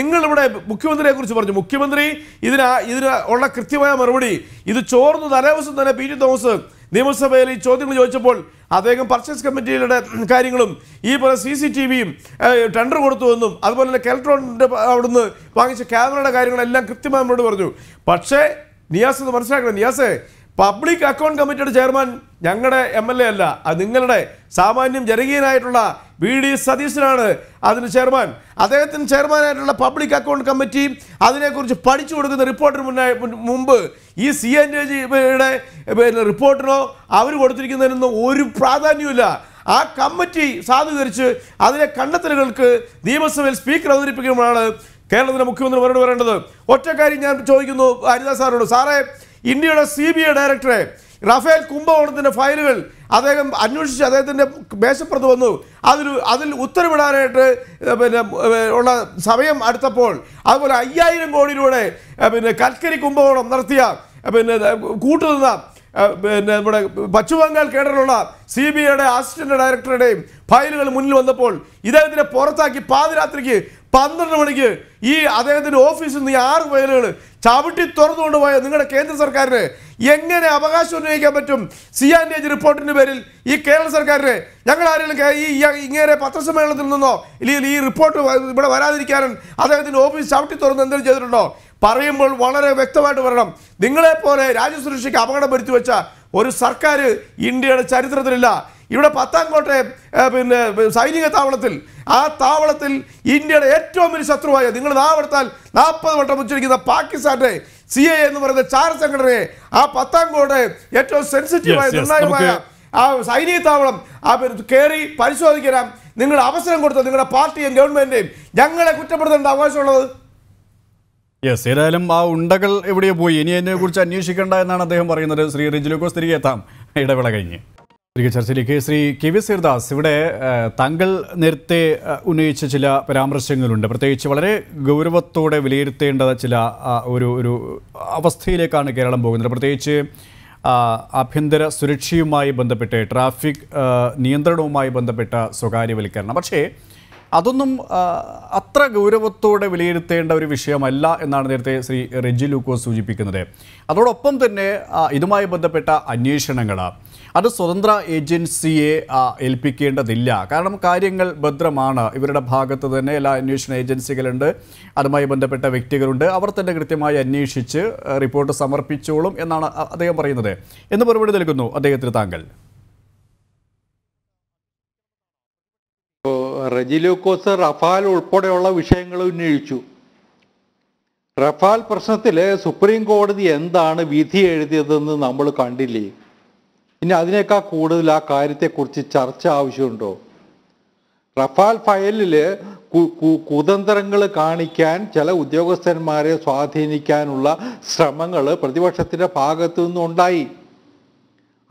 നിങ്ങളിവിടെ മുഖ്യമന്ത്രിയെ കുറിച്ച് പറഞ്ഞു മുഖ്യമന്ത്രി ഇതിന് ഇതിന് ഉള്ള കൃത്യമായ മറുപടി ഇത് ചോർന്നു ദിവസം തന്നെ പി ജി തോമസ് നിയമസഭയിൽ ഈ ചോദ്യങ്ങൾ ചോദിച്ചപ്പോൾ അദ്ദേഹം പർച്ചേസ് കമ്മിറ്റിയുടെ കാര്യങ്ങളും ഈ പോലെ സി സി ടി വിയും ടെൻഡർ കൊടുത്തുവെന്നും അതുപോലെ തന്നെ കെൽട്രോണിൻ്റെ നിന്ന് വാങ്ങിച്ച ക്യാമറയുടെ കാര്യങ്ങളെല്ലാം കൃത്യമായി നമ്മളോട് പറഞ്ഞു പക്ഷേ നിയാസ് എന്ന് മനസ്സിലാക്കണം നിയാസേ പബ്ലിക് അക്കൗണ്ട് കമ്മിറ്റിയുടെ ചെയർമാൻ ഞങ്ങളുടെ എം എൽ എ അല്ല അത് നിങ്ങളുടെ സാമാന്യം ജനകീയനായിട്ടുള്ള വി ഡി സതീശനാണ് അതിന് ചെയർമാൻ അദ്ദേഹത്തിന് ചെയർമാനായിട്ടുള്ള പബ്ലിക് അക്കൗണ്ട് കമ്മിറ്റി അതിനെക്കുറിച്ച് പഠിച്ചു കൊടുക്കുന്ന റിപ്പോർട്ടിന് മുന്നായി മുമ്പ് ഈ സി എൻ എ ജിയുടെ പിന്നെ റിപ്പോർട്ടിനോ അവർ കൊടുത്തിരിക്കുന്നതിനൊന്നും ഒരു പ്രാധാന്യമില്ല ആ കമ്മിറ്റി സാധൂകരിച്ച് അതിലെ കണ്ടെത്തലുകൾക്ക് നിയമസഭയിൽ സ്പീക്കർ അവതരിപ്പിക്കുമ്പോഴാണ് കേരളത്തിലെ മുഖ്യമന്ത്രി മറുപടി പറയേണ്ടത് ഒറ്റ ഞാൻ ചോദിക്കുന്നു ഹരിദാസ് സാറിനോട് സാറേ ഇന്ത്യയുടെ സി ബി ഐ ഡയറക്ടറെ റഫേൽ കുംഭകോണത്തിൻ്റെ ഫയലുകൾ അദ്ദേഹം അന്വേഷിച്ച് അദ്ദേഹത്തിൻ്റെ മേശപ്പുറത്ത് വന്നു അതിൽ അതിൽ ഉത്തരവിടാനായിട്ട് പിന്നെ ഉള്ള സമയം അടുത്തപ്പോൾ അതുപോലെ അയ്യായിരം കോടി രൂപയുടെ പിന്നെ കൽക്കരി കുംഭകോണം നടത്തിയ പിന്നെ കൂട്ടുനിന്ന പിന്നെ നമ്മുടെ പശ്ചിമ ബംഗാൾ കേഡറിലുള്ള സി ബി ഐയുടെ അസിസ്റ്റന്റ് ഡയറക്ടറുടെയും ഫയലുകൾ മുന്നിൽ വന്നപ്പോൾ ഇദ്ദേഹത്തിനെ പുറത്താക്കി പാതിരാത്രിക്ക് പന്ത്രണ്ട് മണിക്ക് ഈ അദ്ദേഹത്തിൻ്റെ ഓഫീസിൽ നിന്ന് ഈ ആറ് വയലുകൾ ചവിട്ടി തുറന്നുകൊണ്ട് പോയ നിങ്ങളുടെ കേന്ദ്ര സർക്കാരിന് എങ്ങനെ അവകാശം ഉന്നയിക്കാൻ പറ്റും സി ഡി എച്ച് റിപ്പോർട്ടിൻ്റെ പേരിൽ ഈ കേരള സർക്കാരിന് ഞങ്ങൾ ആരെങ്കിലും ഈ ഇങ്ങനെ പത്രസമ്മേളനത്തിൽ നിന്നോ ഇല്ലെങ്കിൽ ഈ റിപ്പോർട്ട് ഇവിടെ വരാതിരിക്കാനും അദ്ദേഹത്തിൻ്റെ ഓഫീസ് ചവിട്ടി തുറന്ന് എന്തെങ്കിലും ചെയ്തിട്ടുണ്ടോ പറയുമ്പോൾ വളരെ വ്യക്തമായിട്ട് പറയണം നിങ്ങളെപ്പോലെ രാജ്യസുരക്ഷയ്ക്ക് അപകടം വരുത്തി വെച്ച ഒരു സർക്കാർ ഇന്ത്യയുടെ ചരിത്രത്തിലില്ല ഇവിടെ പത്താം കോട്ടെ പിന്നെ സൈനിക താവളത്തിൽ ആ താവളത്തിൽ ഇന്ത്യയുടെ ഏറ്റവും വലിയ ശത്രുവായ നിങ്ങൾ നാവെടുത്താൽ നാൽപ്പത് വട്ടം ഉച്ചരിക്കുന്ന പാകിസ്ഥാന്റെ സി എ എന്ന് പറയുന്ന ചാർ സംഘടനയെ ആ പത്താം കോട്ടെ ഏറ്റവും സെൻസിറ്റീവായ നിർണായകമായ ആ സൈനിക താവളം ആ കയറി പരിശോധിക്കണം നിങ്ങൾ അവസരം കൊടുത്ത നിങ്ങളുടെ പാർട്ടിയും ഗവൺമെന്റിനെയും ഞങ്ങളെ കുറ്റപ്പെടുത്തേണ്ട അവകാശമുള്ളത് യെസ് ഏതായാലും ആ ഉണ്ടകൾ എവിടെയോ പോയി ഇനി എന്നെ കുറിച്ച് അന്വേഷിക്കേണ്ട എന്നാണ് അദ്ദേഹം പറയുന്നത് ശ്രീ റിജിലോക്കോസ് തിരികെ എത്താം ഇടവേള കഴിഞ്ഞ് ചർച്ചയിലേക്ക് ശ്രീ കെ വി സീർദാസ് ഇവിടെ താങ്കൾ നേരത്തെ ഉന്നയിച്ച ചില പരാമർശങ്ങളുണ്ട് പ്രത്യേകിച്ച് വളരെ ഗൗരവത്തോടെ വിലയിരുത്തേണ്ട ചില ഒരു ഒരു അവസ്ഥയിലേക്കാണ് കേരളം പോകുന്നത് പ്രത്യേകിച്ച് ആഭ്യന്തര സുരക്ഷയുമായി ബന്ധപ്പെട്ട് ട്രാഫിക് നിയന്ത്രണവുമായി ബന്ധപ്പെട്ട സ്വകാര്യവൽക്കരണം പക്ഷേ അതൊന്നും അത്ര ഗൗരവത്തോടെ വിലയിരുത്തേണ്ട ഒരു വിഷയമല്ല എന്നാണ് നേരത്തെ ശ്രീ റെജി ലൂക്കോസ് സൂചിപ്പിക്കുന്നത് അതോടൊപ്പം തന്നെ ഇതുമായി ബന്ധപ്പെട്ട അന്വേഷണങ്ങൾ അത് സ്വതന്ത്ര ഏജൻസിയെ ഏൽപ്പിക്കേണ്ടതില്ല കാരണം കാര്യങ്ങൾ ഭദ്രമാണ് ഇവരുടെ ഭാഗത്ത് തന്നെ എല്ലാ അന്വേഷണ ഏജൻസികളുണ്ട് അതുമായി ബന്ധപ്പെട്ട വ്യക്തികളുണ്ട് അവർ തന്നെ കൃത്യമായി അന്വേഷിച്ച് റിപ്പോർട്ട് സമർപ്പിച്ചോളും എന്നാണ് അദ്ദേഹം പറയുന്നത് എന്ന് മറുപടി നൽകുന്നു അദ്ദേഹത്തിന് താങ്കൾ ലൂക്കോസ് റഫാൽ ഉൾപ്പെടെയുള്ള വിഷയങ്ങൾ ഉന്നയിച്ചു റഫാൽ പ്രശ്നത്തിൽ സുപ്രീം കോടതി എന്താണ് വിധി എഴുതിയതെന്ന് നമ്മൾ കണ്ടില്ലേ ഇനി അതിനേക്കാൾ കൂടുതൽ ആ കാര്യത്തെക്കുറിച്ച് ചർച്ച ആവശ്യമുണ്ടോ റഫാൽ ഫയലിൽ കുതന്ത്രങ്ങൾ കാണിക്കാൻ ചില ഉദ്യോഗസ്ഥന്മാരെ സ്വാധീനിക്കാനുള്ള ശ്രമങ്ങൾ പ്രതിപക്ഷത്തിൻ്റെ ഭാഗത്തു നിന്നുണ്ടായി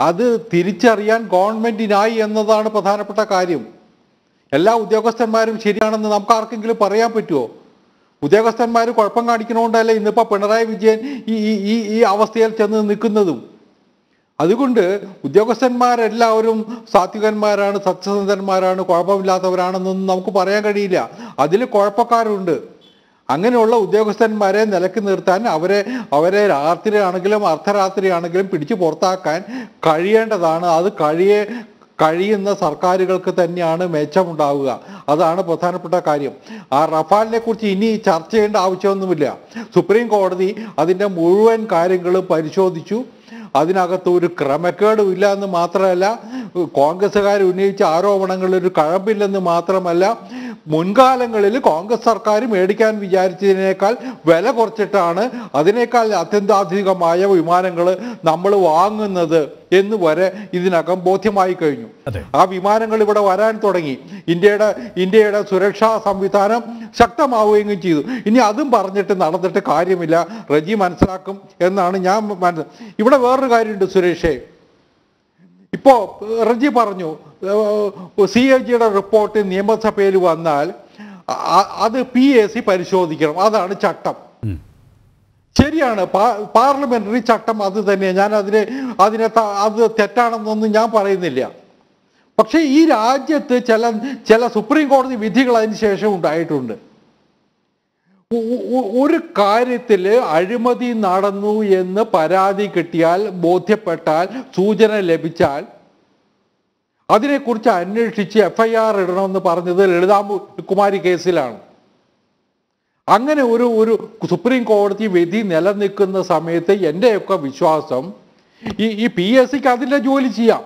അത് തിരിച്ചറിയാൻ ഗവൺമെൻറ്റിനായി എന്നതാണ് പ്രധാനപ്പെട്ട കാര്യം എല്ലാ ഉദ്യോഗസ്ഥന്മാരും ശരിയാണെന്ന് നമുക്ക് ആർക്കെങ്കിലും പറയാൻ പറ്റുമോ ഉദ്യോഗസ്ഥന്മാർ കുഴപ്പം കാണിക്കണോണ്ടല്ലേ ഇന്നിപ്പോൾ പിണറായി വിജയൻ ഈ ഈ ഈ അവസ്ഥയിൽ ചെന്ന് നിൽക്കുന്നതും അതുകൊണ്ട് ഉദ്യോഗസ്ഥന്മാരെല്ലാവരും സാത്വികന്മാരാണ് സത്യസന്ധന്മാരാണ് കുഴപ്പമില്ലാത്തവരാണെന്നൊന്നും നമുക്ക് പറയാൻ കഴിയില്ല അതിൽ കുഴപ്പക്കാരുണ്ട് അങ്ങനെയുള്ള ഉദ്യോഗസ്ഥന്മാരെ നിലക്ക് നിർത്താൻ അവരെ അവരെ രാത്രിയാണെങ്കിലും അർദ്ധരാത്രിയാണെങ്കിലും പിടിച്ചു പുറത്താക്കാൻ കഴിയേണ്ടതാണ് അത് കഴിയേ കഴിയുന്ന സർക്കാരുകൾക്ക് തന്നെയാണ് മെച്ചമുണ്ടാവുക അതാണ് പ്രധാനപ്പെട്ട കാര്യം ആ റഫാലിനെ കുറിച്ച് ഇനി ചർച്ച ചെയ്യേണ്ട ആവശ്യമൊന്നുമില്ല സുപ്രീം കോടതി അതിൻ്റെ മുഴുവൻ കാര്യങ്ങളും പരിശോധിച്ചു അതിനകത്ത് ഒരു ക്രമക്കേടും ഇല്ല എന്ന് മാത്രമല്ല കോൺഗ്രസ്സുകാർ ഉന്നയിച്ച ആരോപണങ്ങളിൽ ഒരു കഴമ്പില്ലെന്ന് മാത്രമല്ല മുൻകാലങ്ങളിൽ കോൺഗ്രസ് സർക്കാർ മേടിക്കാൻ വിചാരിച്ചതിനേക്കാൾ വില കുറച്ചിട്ടാണ് അതിനേക്കാൾ അത്യന്താധികമായ വിമാനങ്ങൾ നമ്മൾ വാങ്ങുന്നത് എന്ന് വരെ ഇതിനകം ബോധ്യമായി കഴിഞ്ഞു ആ വിമാനങ്ങൾ ഇവിടെ വരാൻ തുടങ്ങി ഇന്ത്യയുടെ ഇന്ത്യയുടെ സുരക്ഷാ സംവിധാനം ശക്തമാവുകയും ചെയ്തു ഇനി അതും പറഞ്ഞിട്ട് നടന്നിട്ട് കാര്യമില്ല റജി മനസ്സിലാക്കും എന്നാണ് ഞാൻ ഇവിടെ വേറൊരു കാര്യമുണ്ട് സുരേഷേ ഇപ്പോൾ റജി പറഞ്ഞു സി എ ജിയുടെ റിപ്പോർട്ട് നിയമസഭയിൽ വന്നാൽ അത് പി എ സി പരിശോധിക്കണം അതാണ് ചട്ടം ശരിയാണ് പാർലമെന്ററി ചട്ടം അത് തന്നെയാണ് ഞാൻ അതിനെ അതിനെ അത് തെറ്റാണെന്നൊന്നും ഞാൻ പറയുന്നില്ല പക്ഷേ ഈ രാജ്യത്ത് ചില ചില സുപ്രീം കോടതി വിധികൾ അതിന് ശേഷം ഉണ്ടായിട്ടുണ്ട് ഒരു കാര്യത്തിൽ അഴിമതി നടന്നു എന്ന് പരാതി കിട്ടിയാൽ ബോധ്യപ്പെട്ടാൽ സൂചന ലഭിച്ചാൽ അതിനെക്കുറിച്ച് അന്വേഷിച്ച് എഫ്ഐആർ ഇടണമെന്ന് പറഞ്ഞത് കുമാരി കേസിലാണ് അങ്ങനെ ഒരു ഒരു സുപ്രീം കോടതി വിധി നിലനിൽക്കുന്ന സമയത്ത് എൻ്റെയൊക്കെ വിശ്വാസം ഈ ഈ പി എസ് സിക്ക് അതിൻ്റെ ജോലി ചെയ്യാം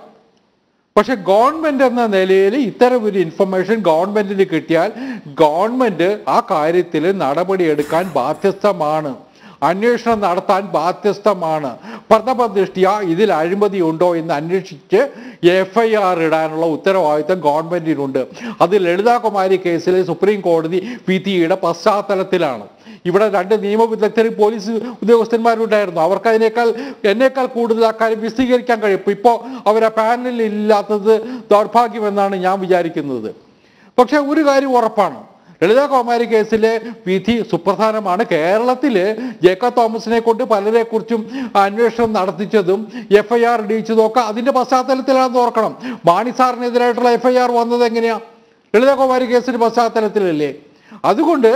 പക്ഷെ ഗവൺമെന്റ് എന്ന നിലയിൽ ഇത്തരം ഒരു ഇൻഫർമേഷൻ ഗവൺമെന്റിന് കിട്ടിയാൽ ഗവൺമെന്റ് ആ കാര്യത്തിൽ നടപടിയെടുക്കാൻ ബാധ്യസ്ഥമാണ് അന്വേഷണം നടത്താൻ ബാധ്യസ്ഥമാണ് പ്രഥമദൃഷ്ടിയ ഇതിൽ അഴിമതി ഉണ്ടോ എന്ന് അന്വേഷിച്ച് എഫ് ഐ ആർ ഇടാനുള്ള ഉത്തരവാദിത്തം ഗവൺമെന്റിനുണ്ട് അത് ലളിതാകുമാരി കേസിലെ സുപ്രീം കോടതി വിധിയുടെ പശ്ചാത്തലത്തിലാണ് ഇവിടെ രണ്ട് നിയമവിദഗ്ധരും പോലീസ് ഉദ്യോഗസ്ഥന്മാരുണ്ടായിരുന്നു അവർക്ക് അതിനേക്കാൾ എന്നേക്കാൾ കൂടുതൽ ആ കാര്യം വിശദീകരിക്കാൻ കഴിയും ഇപ്പോൾ അവരെ ആ പാനലിൽ ഇല്ലാത്തത് ദൗർഭാഗ്യമെന്നാണ് ഞാൻ വിചാരിക്കുന്നത് പക്ഷേ ഒരു കാര്യം ഉറപ്പാണ് ലളിത കോമാരി കേസിലെ വിധി സുപ്രധാനമാണ് കേരളത്തിൽ ജേക്കബ് തോമസിനെ കൊണ്ട് പലരെക്കുറിച്ചും അന്വേഷണം നടത്തിച്ചതും എഫ് ഐ ആർ ഇടിയിച്ചതൊക്കെ അതിൻ്റെ പശ്ചാത്തലത്തിലാണെന്ന് ഓർക്കണം മാണി സാറിനെതിരായിട്ടുള്ള എഫ് ഐ ആർ വന്നത് എങ്ങനെയാണ് ലളിത കോമാരി കേസിൻ്റെ പശ്ചാത്തലത്തിലല്ലേ അതുകൊണ്ട്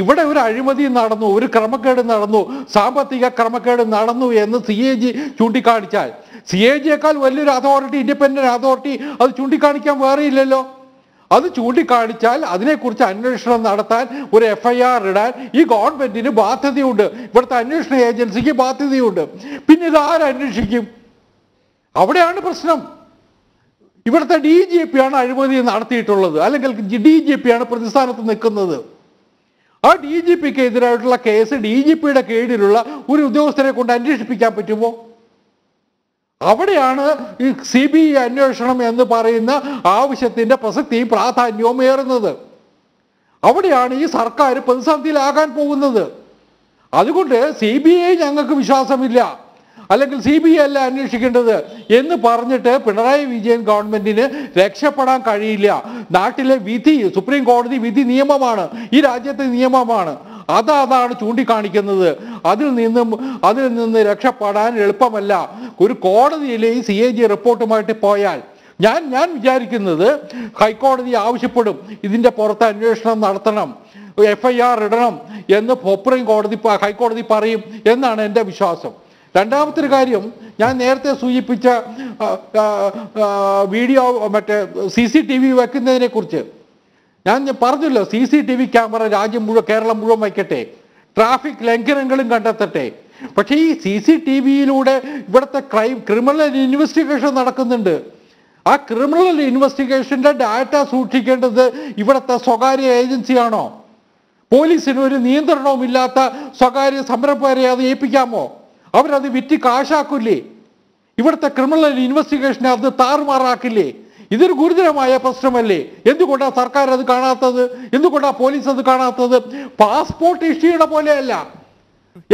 ഇവിടെ ഒരു അഴിമതി നടന്നു ഒരു ക്രമക്കേട് നടന്നു സാമ്പത്തിക ക്രമക്കേട് നടന്നു എന്ന് സി എ ജി ചൂണ്ടിക്കാണിച്ചാൽ സി എ ജിയേക്കാൾ വലിയൊരു അതോറിറ്റി ഇൻഡിപെൻഡൻറ്റ് അതോറിറ്റി അത് ചൂണ്ടിക്കാണിക്കാൻ ഇല്ലല്ലോ അത് ചൂണ്ടിക്കാണിച്ചാൽ അതിനെക്കുറിച്ച് അന്വേഷണം നടത്താൻ ഒരു എഫ് ഐ ആർ ഇടാൻ ഈ ഗവൺമെൻറ്റിന് ബാധ്യതയുണ്ട് ഇവിടുത്തെ അന്വേഷണ ഏജൻസിക്ക് ബാധ്യതയുണ്ട് പിന്നെ ഇത് ആരന്വേഷിക്കും അവിടെയാണ് പ്രശ്നം ഇവിടുത്തെ ഡി ജി പി ആണ് അഴിമതി നടത്തിയിട്ടുള്ളത് അല്ലെങ്കിൽ ഡി ജി പി ആണ് പ്രതിസ്ഥാനത്ത് നിൽക്കുന്നത് ആ ഡി ജി പിക്ക് എതിരായിട്ടുള്ള കേസ് ഡി ജി പിയുടെ കീഴിലുള്ള ഒരു ഉദ്യോഗസ്ഥരെ കൊണ്ട് അന്വേഷിപ്പിക്കാൻ പറ്റുമോ അവിടെയാണ് ഈ സി ബി ഐ അന്വേഷണം എന്ന് പറയുന്ന ആവശ്യത്തിന്റെ പ്രസക്തിയും പ്രാധാന്യവും ഏറുന്നത് അവിടെയാണ് ഈ സർക്കാർ പ്രതിസന്ധിയിലാകാൻ പോകുന്നത് അതുകൊണ്ട് സി ബി ഐ ഞങ്ങൾക്ക് വിശ്വാസമില്ല അല്ലെങ്കിൽ സി ബി ഐ അല്ല അന്വേഷിക്കേണ്ടത് എന്ന് പറഞ്ഞിട്ട് പിണറായി വിജയൻ ഗവൺമെന്റിന് രക്ഷപ്പെടാൻ കഴിയില്ല നാട്ടിലെ വിധി സുപ്രീം കോടതി വിധി നിയമമാണ് ഈ രാജ്യത്തെ നിയമമാണ് അത് അതാണ് ചൂണ്ടിക്കാണിക്കുന്നത് അതിൽ നിന്നും അതിൽ നിന്ന് രക്ഷപ്പെടാൻ എളുപ്പമല്ല ഒരു കോടതിയിൽ ഈ സി എ ജി റിപ്പോർട്ടുമായിട്ട് പോയാൽ ഞാൻ ഞാൻ വിചാരിക്കുന്നത് ഹൈക്കോടതി ആവശ്യപ്പെടും ഇതിൻ്റെ പുറത്ത് അന്വേഷണം നടത്തണം എഫ് ഐ ആർ ഇടണം എന്ന് സുപ്രീം കോടതി ഹൈക്കോടതി പറയും എന്നാണ് എൻ്റെ വിശ്വാസം രണ്ടാമത്തെ ഒരു കാര്യം ഞാൻ നേരത്തെ സൂചിപ്പിച്ച വീഡിയോ മറ്റേ സി സി ടി വി വെക്കുന്നതിനെ കുറിച്ച് ഞാൻ പറഞ്ഞല്ലോ C C T V camera രാജ്യം മുഴുവൻ കേരളം മുഴുവൻ വയ്ക്കട്ടെ ട്രാഫിക് ലംഘനങ്ങളും കണ്ടെത്തട്ടെ പക്ഷേ ഈ സി സി ടി വിയിലൂടെ ഇവിടുത്തെ ക്രൈം ക്രിമിനൽ ഇൻവെസ്റ്റിഗേഷൻ നടക്കുന്നുണ്ട് ആ ക്രിമിനൽ ഇൻവെസ്റ്റിഗേഷൻ്റെ ഡാറ്റ സൂക്ഷിക്കേണ്ടത് ഇവിടുത്തെ സ്വകാര്യ ഏജൻസിയാണോ പോലീസിന് ഒരു ഇല്ലാത്ത സ്വകാര്യ സംരംഭകരെ അത് ഏൽപ്പിക്കാമോ അവരത് വിറ്റ് കാശാക്കില്ലേ ഇവിടുത്തെ ക്രിമിനൽ ഇൻവെസ്റ്റിഗേഷനെ അത് താറുമാറാക്കില്ലേ ഇതൊരു ഗുരുതരമായ പ്രശ്നമല്ലേ എന്തുകൊണ്ടാണ് സർക്കാർ അത് കാണാത്തത് എന്തുകൊണ്ടാണ് പോലീസ് അത് കാണാത്തത് പാസ്പോർട്ട് ഇഷ്യൂടെ പോലെയല്ല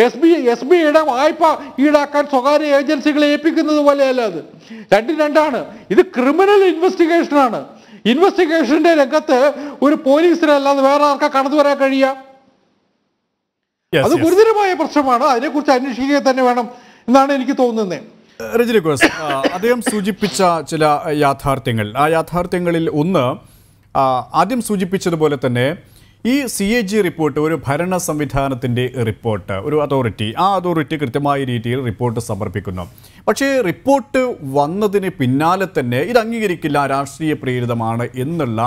എസ് ബി എസ് ബിയുടെ വായ്പ ഈടാക്കാൻ സ്വകാര്യ ഏജൻസികളെ ഏൽപ്പിക്കുന്നത് പോലെയല്ല അത് രണ്ടും രണ്ടാണ് ഇത് ക്രിമിനൽ ഇൻവെസ്റ്റിഗേഷനാണ് ഇൻവെസ്റ്റിഗേഷന്റെ രംഗത്ത് ഒരു പോലീസിനല്ലാതെ വേറെ ആർക്കാ കടന്നു വരാൻ കഴിയുക അത് ഗുരുതരമായ പ്രശ്നമാണ് അതിനെക്കുറിച്ച് അന്വേഷിക്കുക തന്നെ വേണം എന്നാണ് എനിക്ക് തോന്നുന്നത് രജനി കോഴ്സ് അദ്ദേഹം സൂചിപ്പിച്ച ചില യാഥാർത്ഥ്യങ്ങൾ ആ യാഥാർത്ഥ്യങ്ങളിൽ ഒന്ന് ആദ്യം സൂചിപ്പിച്ചതുപോലെ തന്നെ ഈ സി എ ജി റിപ്പോർട്ട് ഒരു ഭരണ സംവിധാനത്തിൻ്റെ റിപ്പോർട്ട് ഒരു അതോറിറ്റി ആ അതോറിറ്റി കൃത്യമായ രീതിയിൽ റിപ്പോർട്ട് സമർപ്പിക്കുന്നു പക്ഷേ റിപ്പോർട്ട് വന്നതിന് പിന്നാലെ തന്നെ ഇത് അംഗീകരിക്കില്ല രാഷ്ട്രീയ പ്രേരിതമാണ് എന്നുള്ള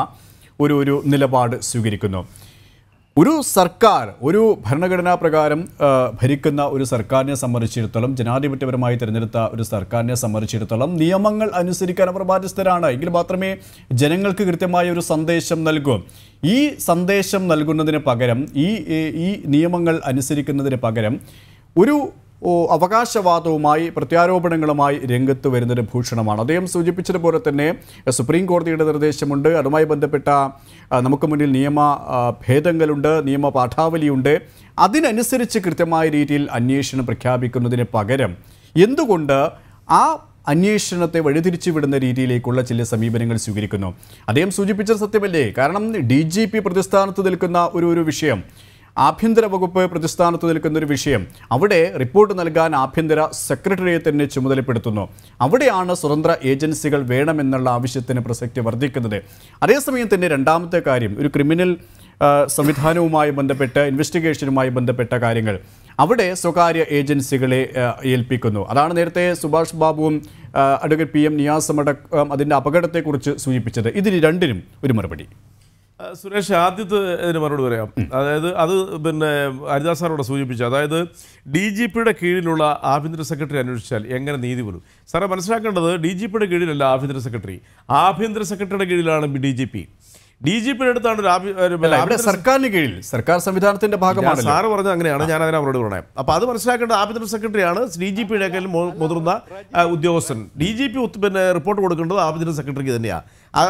ഒരു ഒരു നിലപാട് സ്വീകരിക്കുന്നു ഒരു സർക്കാർ ഒരു ഭരണഘടനാ പ്രകാരം ഭരിക്കുന്ന ഒരു സർക്കാരിനെ സംബന്ധിച്ചിടത്തോളം ജനാധിപത്യപരമായി തിരഞ്ഞെടുത്ത ഒരു സർക്കാരിനെ സംബന്ധിച്ചിടത്തോളം നിയമങ്ങൾ അനുസരിക്കാൻ അവർ ബാധ്യസ്ഥരാണ് എങ്കിൽ മാത്രമേ ജനങ്ങൾക്ക് കൃത്യമായ ഒരു സന്ദേശം നൽകൂ ഈ സന്ദേശം നൽകുന്നതിന് പകരം ഈ ഈ നിയമങ്ങൾ അനുസരിക്കുന്നതിന് പകരം ഒരു ഓ അവകാശവാദവുമായി പ്രത്യാരോപണങ്ങളുമായി രംഗത്ത് വരുന്നൊരു ഭൂഷണമാണ് അദ്ദേഹം സൂചിപ്പിച്ചതുപോലെ തന്നെ സുപ്രീം കോടതിയുടെ നിർദ്ദേശമുണ്ട് അതുമായി ബന്ധപ്പെട്ട നമുക്ക് മുന്നിൽ നിയമ ഭേദങ്ങളുണ്ട് നിയമ പാഠാവലിയുണ്ട് അതിനനുസരിച്ച് കൃത്യമായ രീതിയിൽ അന്വേഷണം പ്രഖ്യാപിക്കുന്നതിന് പകരം എന്തുകൊണ്ട് ആ അന്വേഷണത്തെ വഴിതിരിച്ചു വിടുന്ന രീതിയിലേക്കുള്ള ചില സമീപനങ്ങൾ സ്വീകരിക്കുന്നു അദ്ദേഹം സൂചിപ്പിച്ചത് സത്യമല്ലേ കാരണം ഡി ജി നിൽക്കുന്ന ഒരു ഒരു വിഷയം ആഭ്യന്തര വകുപ്പ് പ്രതിസ്ഥാനത്ത് നിൽക്കുന്ന ഒരു വിഷയം അവിടെ റിപ്പോർട്ട് നൽകാൻ ആഭ്യന്തര തന്നെ ചുമതലപ്പെടുത്തുന്നു അവിടെയാണ് സ്വതന്ത്ര ഏജൻസികൾ വേണമെന്നുള്ള ആവശ്യത്തിന് പ്രസക്തി വർദ്ധിക്കുന്നത് അതേസമയം തന്നെ രണ്ടാമത്തെ കാര്യം ഒരു ക്രിമിനൽ സംവിധാനവുമായി ബന്ധപ്പെട്ട് ഇൻവെസ്റ്റിഗേഷനുമായി ബന്ധപ്പെട്ട കാര്യങ്ങൾ അവിടെ സ്വകാര്യ ഏജൻസികളെ ഏൽപ്പിക്കുന്നു അതാണ് നേരത്തെ സുഭാഷ് ബാബുവും അഡ്വക്കേറ്റ് പി എം നിയാസും അടക്കം അതിൻ്റെ അപകടത്തെക്കുറിച്ച് സൂചിപ്പിച്ചത് ഇതിന് രണ്ടിനും ഒരു മറുപടി സുരേഷ് ആദ്യത്തെ ഇതിന് മറുപടി പറയാം അതായത് അത് പിന്നെ ഹരിദാസ് സാറോട് സൂചിപ്പിച്ചു അതായത് ഡി ജി പിയുടെ കീഴിലുള്ള ആഭ്യന്തര സെക്രട്ടറി അന്വേഷിച്ചാൽ എങ്ങനെ നീതി വരും സാറേ മനസ്സിലാക്കേണ്ടത് ഡി ജി പിയുടെ കീഴിലല്ല ആഭ്യന്തര സെക്രട്ടറി ആഭ്യന്തര സെക്രട്ടറിയുടെ കീഴിലാണ് D G P D G പിയുടെ അടുത്താണ് സർക്കാരിന് കീഴിൽ സർക്കാർ സംവിധാനത്തിന്റെ ഭാഗമാണ് സാറ് പറഞ്ഞത് അങ്ങനെയാണ് ഞാൻ അതിനെ അവരോട് പറയാം അപ്പൊ അത് മനസ്സിലാക്കേണ്ടത് ആഭ്യന്തര സെക്രട്ടറിയാണ് ഡി ജി പിയുടെ മുതിർന്ന ഉദ്യോഗസ്ഥൻ ഡി ജി പി പിന്നെ റിപ്പോർട്ട് കൊടുക്കേണ്ടത് ആഭ്യന്തര സെക്രട്ടറിക്ക് തന്നെയാണ്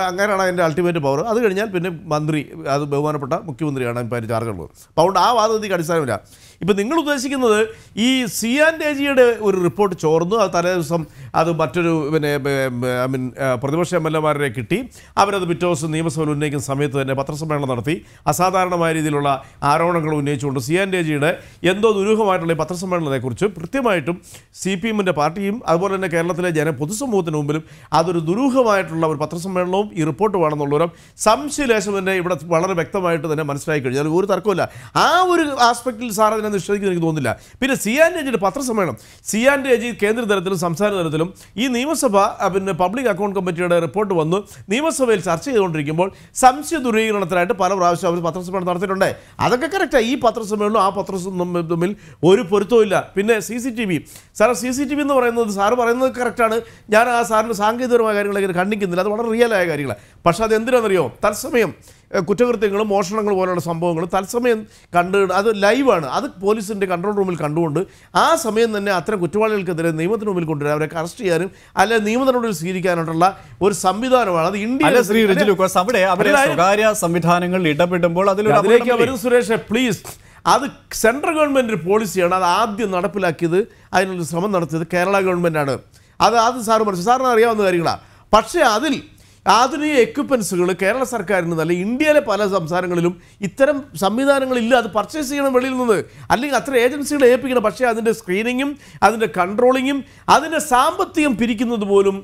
അങ്ങനെയാണ് അതിൻ്റെ അൾട്ടിമേറ്റ് പവർ അത് കഴിഞ്ഞാൽ പിന്നെ മന്ത്രി അത് ബഹുമാനപ്പെട്ട മുഖ്യമന്ത്രിയാണ് ഇപ്പം അതിന് ചാർജുള്ളത് അപ്പോൾ അതുകൊണ്ട് ആ വാദഗതിക്ക് അടിസ്ഥാനമില്ല ഇപ്പം നിങ്ങൾ ഉദ്ദേശിക്കുന്നത് ഈ സി ഡേ ജിയുടെ ഒരു റിപ്പോർട്ട് ചോർന്നു അത് തലേ ദിവസം അത് മറ്റൊരു പിന്നെ ഐ മീൻ പ്രതിപക്ഷ എം എൽ എമാരെ കിട്ടി അവരത് പിറ്റേ ദിവസം നിയമസഭയിൽ ഉന്നയിക്കുന്ന സമയത്ത് തന്നെ പത്രസമ്മേളനം നടത്തി അസാധാരണമായ രീതിയിലുള്ള ആരോപണങ്ങൾ ഉന്നയിച്ചുകൊണ്ട് സി ഡേ ജിയുടെ എന്തോ ദുരൂഹമായിട്ടുള്ള പത്രസമ്മേളനത്തെക്കുറിച്ച് കൃത്യമായിട്ടും സി പി എമ്മിൻ്റെ പാർട്ടിയും അതുപോലെ തന്നെ കേരളത്തിലെ ജന പൊതുസമൂഹത്തിന് മുമ്പിലും അതൊരു ദുരൂഹമായിട്ടുള്ള ഒരു പത്രസമ്മേളനം വിശകലനവും ഈ റിപ്പോർട്ട് വേണമെന്നുള്ളവരും സംശയലേശം തന്നെ ഇവിടെ വളരെ വ്യക്തമായിട്ട് തന്നെ മനസ്സിലാക്കി കഴിഞ്ഞാൽ ഒരു തർക്കമില്ല ആ ഒരു ആസ്പെക്റ്റിൽ സാർ അതിനെ നിഷേധിക്കുന്ന എനിക്ക് തോന്നുന്നില്ല പിന്നെ സി ആൻഡ് എജിയുടെ പത്രസമ്മേളനം സി ആൻഡ് എജി കേന്ദ്ര തലത്തിലും സംസ്ഥാന തലത്തിലും ഈ നിയമസഭ പിന്നെ പബ്ലിക് അക്കൗണ്ട് കമ്മിറ്റിയുടെ റിപ്പോർട്ട് വന്നു നിയമസഭയിൽ ചർച്ച ചെയ്തുകൊണ്ടിരിക്കുമ്പോൾ സംശയ ദുരീകരണത്തിനായിട്ട് പല പ്രാവശ്യം അവർ പത്രസമ്മേളനം നടത്തിയിട്ടുണ്ട് അതൊക്കെ കറക്റ്റാണ് ഈ പത്രസമ്മേളനം ആ പത്രസമ്മേളനം തമ്മിൽ ഒരു പൊരുത്തമില്ല പിന്നെ C C T V sir C C T V എന്ന് പറയുന്നത് സാറ് പറയുന്നത് കറക്റ്റാണ് ഞാൻ ആ സാറിൻ്റെ സാങ്കേതികപരമായ കാര്യങ്ങളൊക്കെ കണ്ടിക്കുന്നില്ല അത് വളരെ റിയൽ മനസ്സിലായ കാര്യങ്ങളാണ് പക്ഷേ അത് എന്തിനാണെന്നറിയോ തത്സമയം കുറ്റകൃത്യങ്ങളും മോഷണങ്ങളും പോലുള്ള സംഭവങ്ങൾ തത്സമയം കണ്ട് അത് ലൈവാണ് അത് പോലീസിൻ്റെ കൺട്രോൾ റൂമിൽ കണ്ടുകൊണ്ട് ആ സമയം തന്നെ അത്തരം കുറ്റവാളികൾക്കെതിരെ നിയമത്തിന് മുമ്പിൽ കൊണ്ടുവരാൻ അവരെ അറസ്റ്റ് ചെയ്യാനും അല്ലെ നിയമത്തിനോട് സ്വീകരിക്കാനായിട്ടുള്ള ഒരു സംവിധാനമാണ് അത് ഇന്ത്യയിലെ ശ്രീ റിജു അവിടെ സ്വകാര്യ സംവിധാനങ്ങളിൽ ഇടപെടുമ്പോൾ അതിലേക്ക് വരും സുരേഷ് പ്ലീസ് അത് സെൻട്രൽ ഗവൺമെൻറ് പോളിസിയാണ് അത് ആദ്യം നടപ്പിലാക്കിയത് അതിനൊരു ശ്രമം നടത്തിയത് കേരള ഗവൺമെൻറ്റാണ് അത് അത് സാറ് മനസ്സിലാക്കി സാറിന് അറിയാവുന്ന കാര്യങ്ങളാണ് പക്ഷേ അതിൽ ആധുനിക എക്യുപ്മെൻസുകൾ കേരള സർക്കാരിന് നല്ല ഇന്ത്യയിലെ പല സംസ്ഥാനങ്ങളിലും ഇത്തരം സംവിധാനങ്ങളില്ല അത് പർച്ചേസ് ചെയ്യണം വെളിയിൽ നിന്ന് അല്ലെങ്കിൽ അത്ര ഏജൻസികൾ ഏൽപ്പിക്കണം പക്ഷേ അതിൻ്റെ സ്ക്രീനിങ്ങും അതിൻ്റെ കൺട്രോളിങ്ങും അതിൻ്റെ സാമ്പത്തികം പിരിക്കുന്നത് പോലും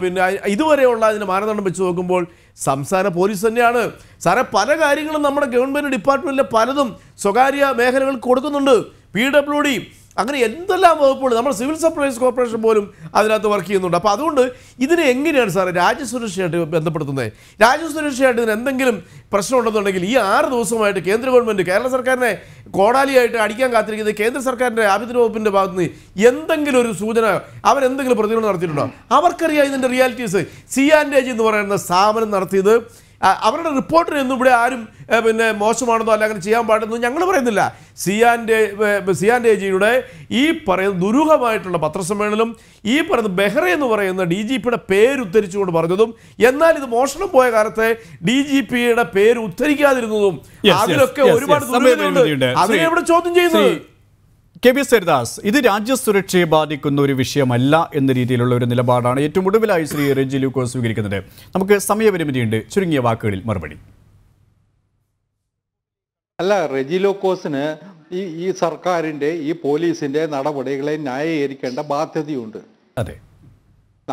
പിന്നെ ഇതുവരെയുള്ള അതിൻ്റെ മാനദണ്ഡം വെച്ച് നോക്കുമ്പോൾ സംസ്ഥാന പോലീസ് തന്നെയാണ് സാറെ പല കാര്യങ്ങളും നമ്മുടെ ഗവൺമെൻറ് ഡിപ്പാർട്ട്മെൻറ്റിലെ പലതും സ്വകാര്യ മേഖലകൾക്ക് കൊടുക്കുന്നുണ്ട് പി ഡബ്ല്യു ഡി അങ്ങനെ എന്തെല്ലാം വകുപ്പുകൾ നമ്മൾ സിവിൽ സപ്ലൈസ് കോർപ്പറേഷൻ പോലും അതിനകത്ത് വർക്ക് ചെയ്യുന്നുണ്ട് അപ്പോൾ അതുകൊണ്ട് ഇതിനെ എങ്ങനെയാണ് സാർ രാജ്യസുരക്ഷയായിട്ട് ബന്ധപ്പെടുത്തുന്നത് രാജ്യസുരക്ഷയായിട്ട് ഇതിന് എന്തെങ്കിലും പ്രശ്നമുണ്ടെന്നുണ്ടെങ്കിൽ ഈ ആറ് ദിവസമായിട്ട് കേന്ദ്ര ഗവൺമെൻറ് കേരള സർക്കാരിനെ കോടാലിയായിട്ട് അടിക്കാൻ കാത്തിരിക്കുന്നത് കേന്ദ്ര സർക്കാരിൻ്റെ ആഭ്യന്തര വകുപ്പിൻ്റെ ഭാഗത്ത് നിന്ന് എന്തെങ്കിലും ഒരു സൂചന അവരെന്തെങ്കിലും പ്രതിരോധം നടത്തിയിട്ടുണ്ടോ അവർക്കറിയാം ഇതിൻ്റെ റിയാലിറ്റീസ് സി ആൻഡ് എന്ന് പറയുന്ന സ്ഥാപനം നടത്തിയത് അവരുടെ റിപ്പോർട്ടിനൊന്നും ഇവിടെ ആരും പിന്നെ മോശമാണെന്നോ അല്ല അങ്ങനെ ചെയ്യാൻ പാടുന്നോ ഞങ്ങൾ പറയുന്നില്ല സിയാൻ്റെ സിയാൻ ജിയുടെ ഈ പറയുന്ന ദുരൂഹമായിട്ടുള്ള പത്രസമ്മേളനം ഈ പറയുന്ന ബെഹ്റ എന്ന് പറയുന്ന ഡി ജി പിയുടെ പേര് ഉദ്ധരിച്ചുകൊണ്ട് പറഞ്ഞതും എന്നാൽ ഇത് മോഷണം പോയ കാലത്തെ ഡി ജി പിയുടെ പേര് ഉദ്ധരിക്കാതിരുന്നതും അതിലൊക്കെ ഒരുപാട് അതിനെ ഇവിടെ ചോദ്യം ചെയ്യുന്നത് കെ വി സരിദാസ് ഇത് രാജ്യസുരക്ഷയെ ബാധിക്കുന്ന ഒരു വിഷയമല്ല എന്ന രീതിയിലുള്ള ഒരു നിലപാടാണ് ഏറ്റവും ഒടുവിലായി ശ്രീ റെജി ലൂക്കോ സ്വീകരിക്കുന്നത് നമുക്ക് സമയപരിമിതിയുണ്ട് ചുരുങ്ങിയ വാക്കുകളിൽ മറുപടി അല്ല റെജി ലൂക്കോസിന് ഈ ഈ സർക്കാരിൻ്റെ ഈ പോലീസിൻ്റെ നടപടികളെ ന്യായീകരിക്കേണ്ട ബാധ്യതയുണ്ട് അതെ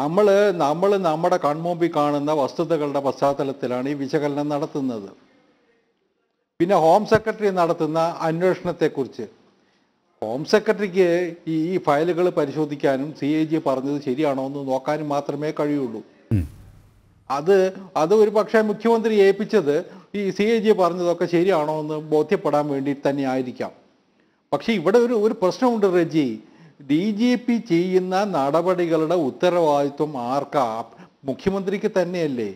നമ്മൾ നമ്മൾ നമ്മുടെ കൺമുമ്പിൽ കാണുന്ന വസ്തുതകളുടെ പശ്ചാത്തലത്തിലാണ് ഈ വിശകലനം നടത്തുന്നത് പിന്നെ ഹോം സെക്രട്ടറി നടത്തുന്ന അന്വേഷണത്തെക്കുറിച്ച് ഹോം സെക്രട്ടറിക്ക് ഈ ഫയലുകൾ പരിശോധിക്കാനും സി എ ജി പറഞ്ഞത് ശരിയാണോ എന്ന് നോക്കാനും മാത്രമേ കഴിയുള്ളൂ അത് അത് ഒരു പക്ഷേ മുഖ്യമന്ത്രി ഏൽപ്പിച്ചത് ഈ സി എ ജി പറഞ്ഞതൊക്കെ ശരിയാണോ എന്ന് ബോധ്യപ്പെടാൻ വേണ്ടി തന്നെ ആയിരിക്കാം പക്ഷേ ഇവിടെ ഒരു ഒരു പ്രശ്നമുണ്ട് റെജി ഡി ജി പി ചെയ്യുന്ന നടപടികളുടെ ഉത്തരവാദിത്വം ആർക്കാ മുഖ്യമന്ത്രിക്ക് തന്നെയല്ലേ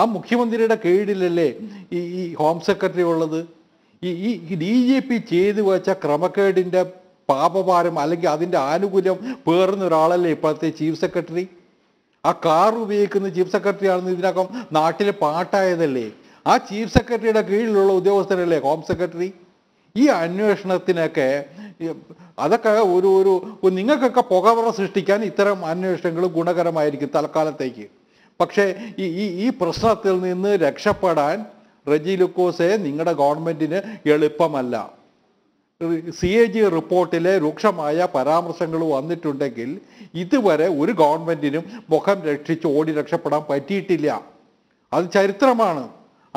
ആ മുഖ്യമന്ത്രിയുടെ കീഴിലല്ലേ ഈ ഹോം സെക്രട്ടറി ഉള്ളത് ഈ ഈ ഡി ജി പി ചെയ്തു വെച്ച ക്രമക്കേടിൻ്റെ പാപഭാരം അല്ലെങ്കിൽ അതിൻ്റെ ആനുകൂല്യം പേറുന്ന ഒരാളല്ലേ ഇപ്പോഴത്തെ ചീഫ് സെക്രട്ടറി ആ കാർ ഉപയോഗിക്കുന്ന ചീഫ് ആണെന്ന് ഇതിനകം നാട്ടിലെ പാട്ടായതല്ലേ ആ ചീഫ് സെക്രട്ടറിയുടെ കീഴിലുള്ള ഉദ്യോഗസ്ഥരല്ലേ ഹോം സെക്രട്ടറി ഈ അന്വേഷണത്തിനൊക്കെ അതൊക്കെ ഒരു ഒരു നിങ്ങൾക്കൊക്കെ പുകവറ സൃഷ്ടിക്കാൻ ഇത്തരം അന്വേഷണങ്ങൾ ഗുണകരമായിരിക്കും തൽക്കാലത്തേക്ക് പക്ഷേ ഈ ഈ പ്രശ്നത്തിൽ നിന്ന് രക്ഷപ്പെടാൻ റെജി ലുക്കോസെ നിങ്ങളുടെ ഗവൺമെൻറ്റിന് എളുപ്പമല്ല സി എ ജി റിപ്പോർട്ടിലെ രൂക്ഷമായ പരാമർശങ്ങൾ വന്നിട്ടുണ്ടെങ്കിൽ ഇതുവരെ ഒരു ഗവൺമെൻറ്റിനും മുഖം രക്ഷിച്ച് ഓടി രക്ഷപ്പെടാൻ പറ്റിയിട്ടില്ല അത് ചരിത്രമാണ്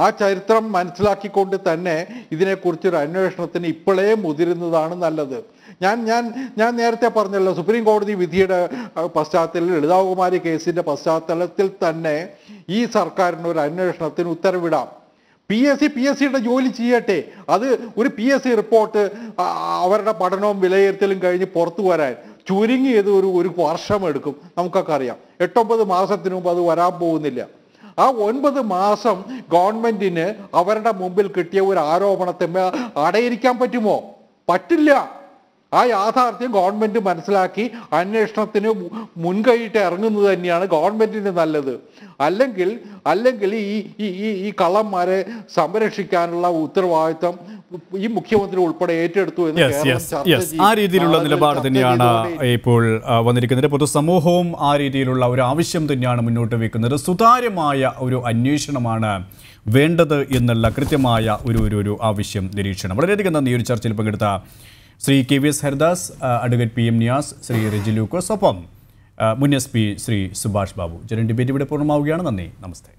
ആ ചരിത്രം മനസ്സിലാക്കിക്കൊണ്ട് തന്നെ ഇതിനെക്കുറിച്ചൊരു അന്വേഷണത്തിന് ഇപ്പോഴേ മുതിരുന്നതാണ് നല്ലത് ഞാൻ ഞാൻ ഞാൻ നേരത്തെ പറഞ്ഞല്ലോ സുപ്രീം കോടതി വിധിയുടെ പശ്ചാത്തലത്തിൽ ലളിതാകുമാരി കേസിൻ്റെ പശ്ചാത്തലത്തിൽ തന്നെ ഈ സർക്കാരിന് ഒരു അന്വേഷണത്തിന് ഉത്തരവിടാം P S C P S സിയുടെ ജോലി ചെയ്യട്ടെ അത് ഒരു പി എസ് സി റിപ്പോർട്ട് അവരുടെ പഠനവും വിലയിരുത്തലും കഴിഞ്ഞ് പുറത്തു വരാൻ ചുരുങ്ങിയത് ഒരു ഒരു വർഷം എടുക്കും നമുക്കൊക്കെ അറിയാം എട്ടൊമ്പത് മാസത്തിന് മുമ്പ് അത് വരാൻ പോകുന്നില്ല ആ ഒൻപത് മാസം ഗവൺമെന്റിന് അവരുടെ മുമ്പിൽ കിട്ടിയ ഒരു ആരോപണത്തെ അടയിരിക്കാൻ പറ്റുമോ പറ്റില്ല ആ യാഥാർത്ഥ്യം ഗവൺമെൻറ് മനസ്സിലാക്കി അന്വേഷണത്തിന് മുൻകൈയിട്ട് ഇറങ്ങുന്നത് തന്നെയാണ് ഗവൺമെൻറ്റിന് നല്ലത് അല്ലെങ്കിൽ അല്ലെങ്കിൽ ഈ ഈ ഈ കള്ളന്മാരെ സംരക്ഷിക്കാനുള്ള ഉത്തരവാദിത്വം ഈ മുഖ്യമന്ത്രി ഉൾപ്പെടെ ഏറ്റെടുത്തു എന്ന് ആ രീതിയിലുള്ള നിലപാട് തന്നെയാണ് ഇപ്പോൾ വന്നിരിക്കുന്നത് പൊതുസമൂഹവും ആ രീതിയിലുള്ള ഒരു ആവശ്യം തന്നെയാണ് മുന്നോട്ട് വെക്കുന്നത് സുതാര്യമായ ഒരു അന്വേഷണമാണ് വേണ്ടത് എന്നുള്ള കൃത്യമായ ഒരു ഒരു ആവശ്യം നിരീക്ഷണം വളരെയധികം നന്ദി ഒരു ചർച്ചയിൽ പങ്കെടുത്ത Shri K V S Haridas advocate P M Niyas Shri Riji Lukose ഒപ്പം മുൻ എസ് പി ശ്രീ സുഭാഷ് ബാബു ജനൻ ഡിബേറ്റ് ഇവിടെ പൂർണ്ണമാവുകയാണ് നന്ദി നമസ്തേ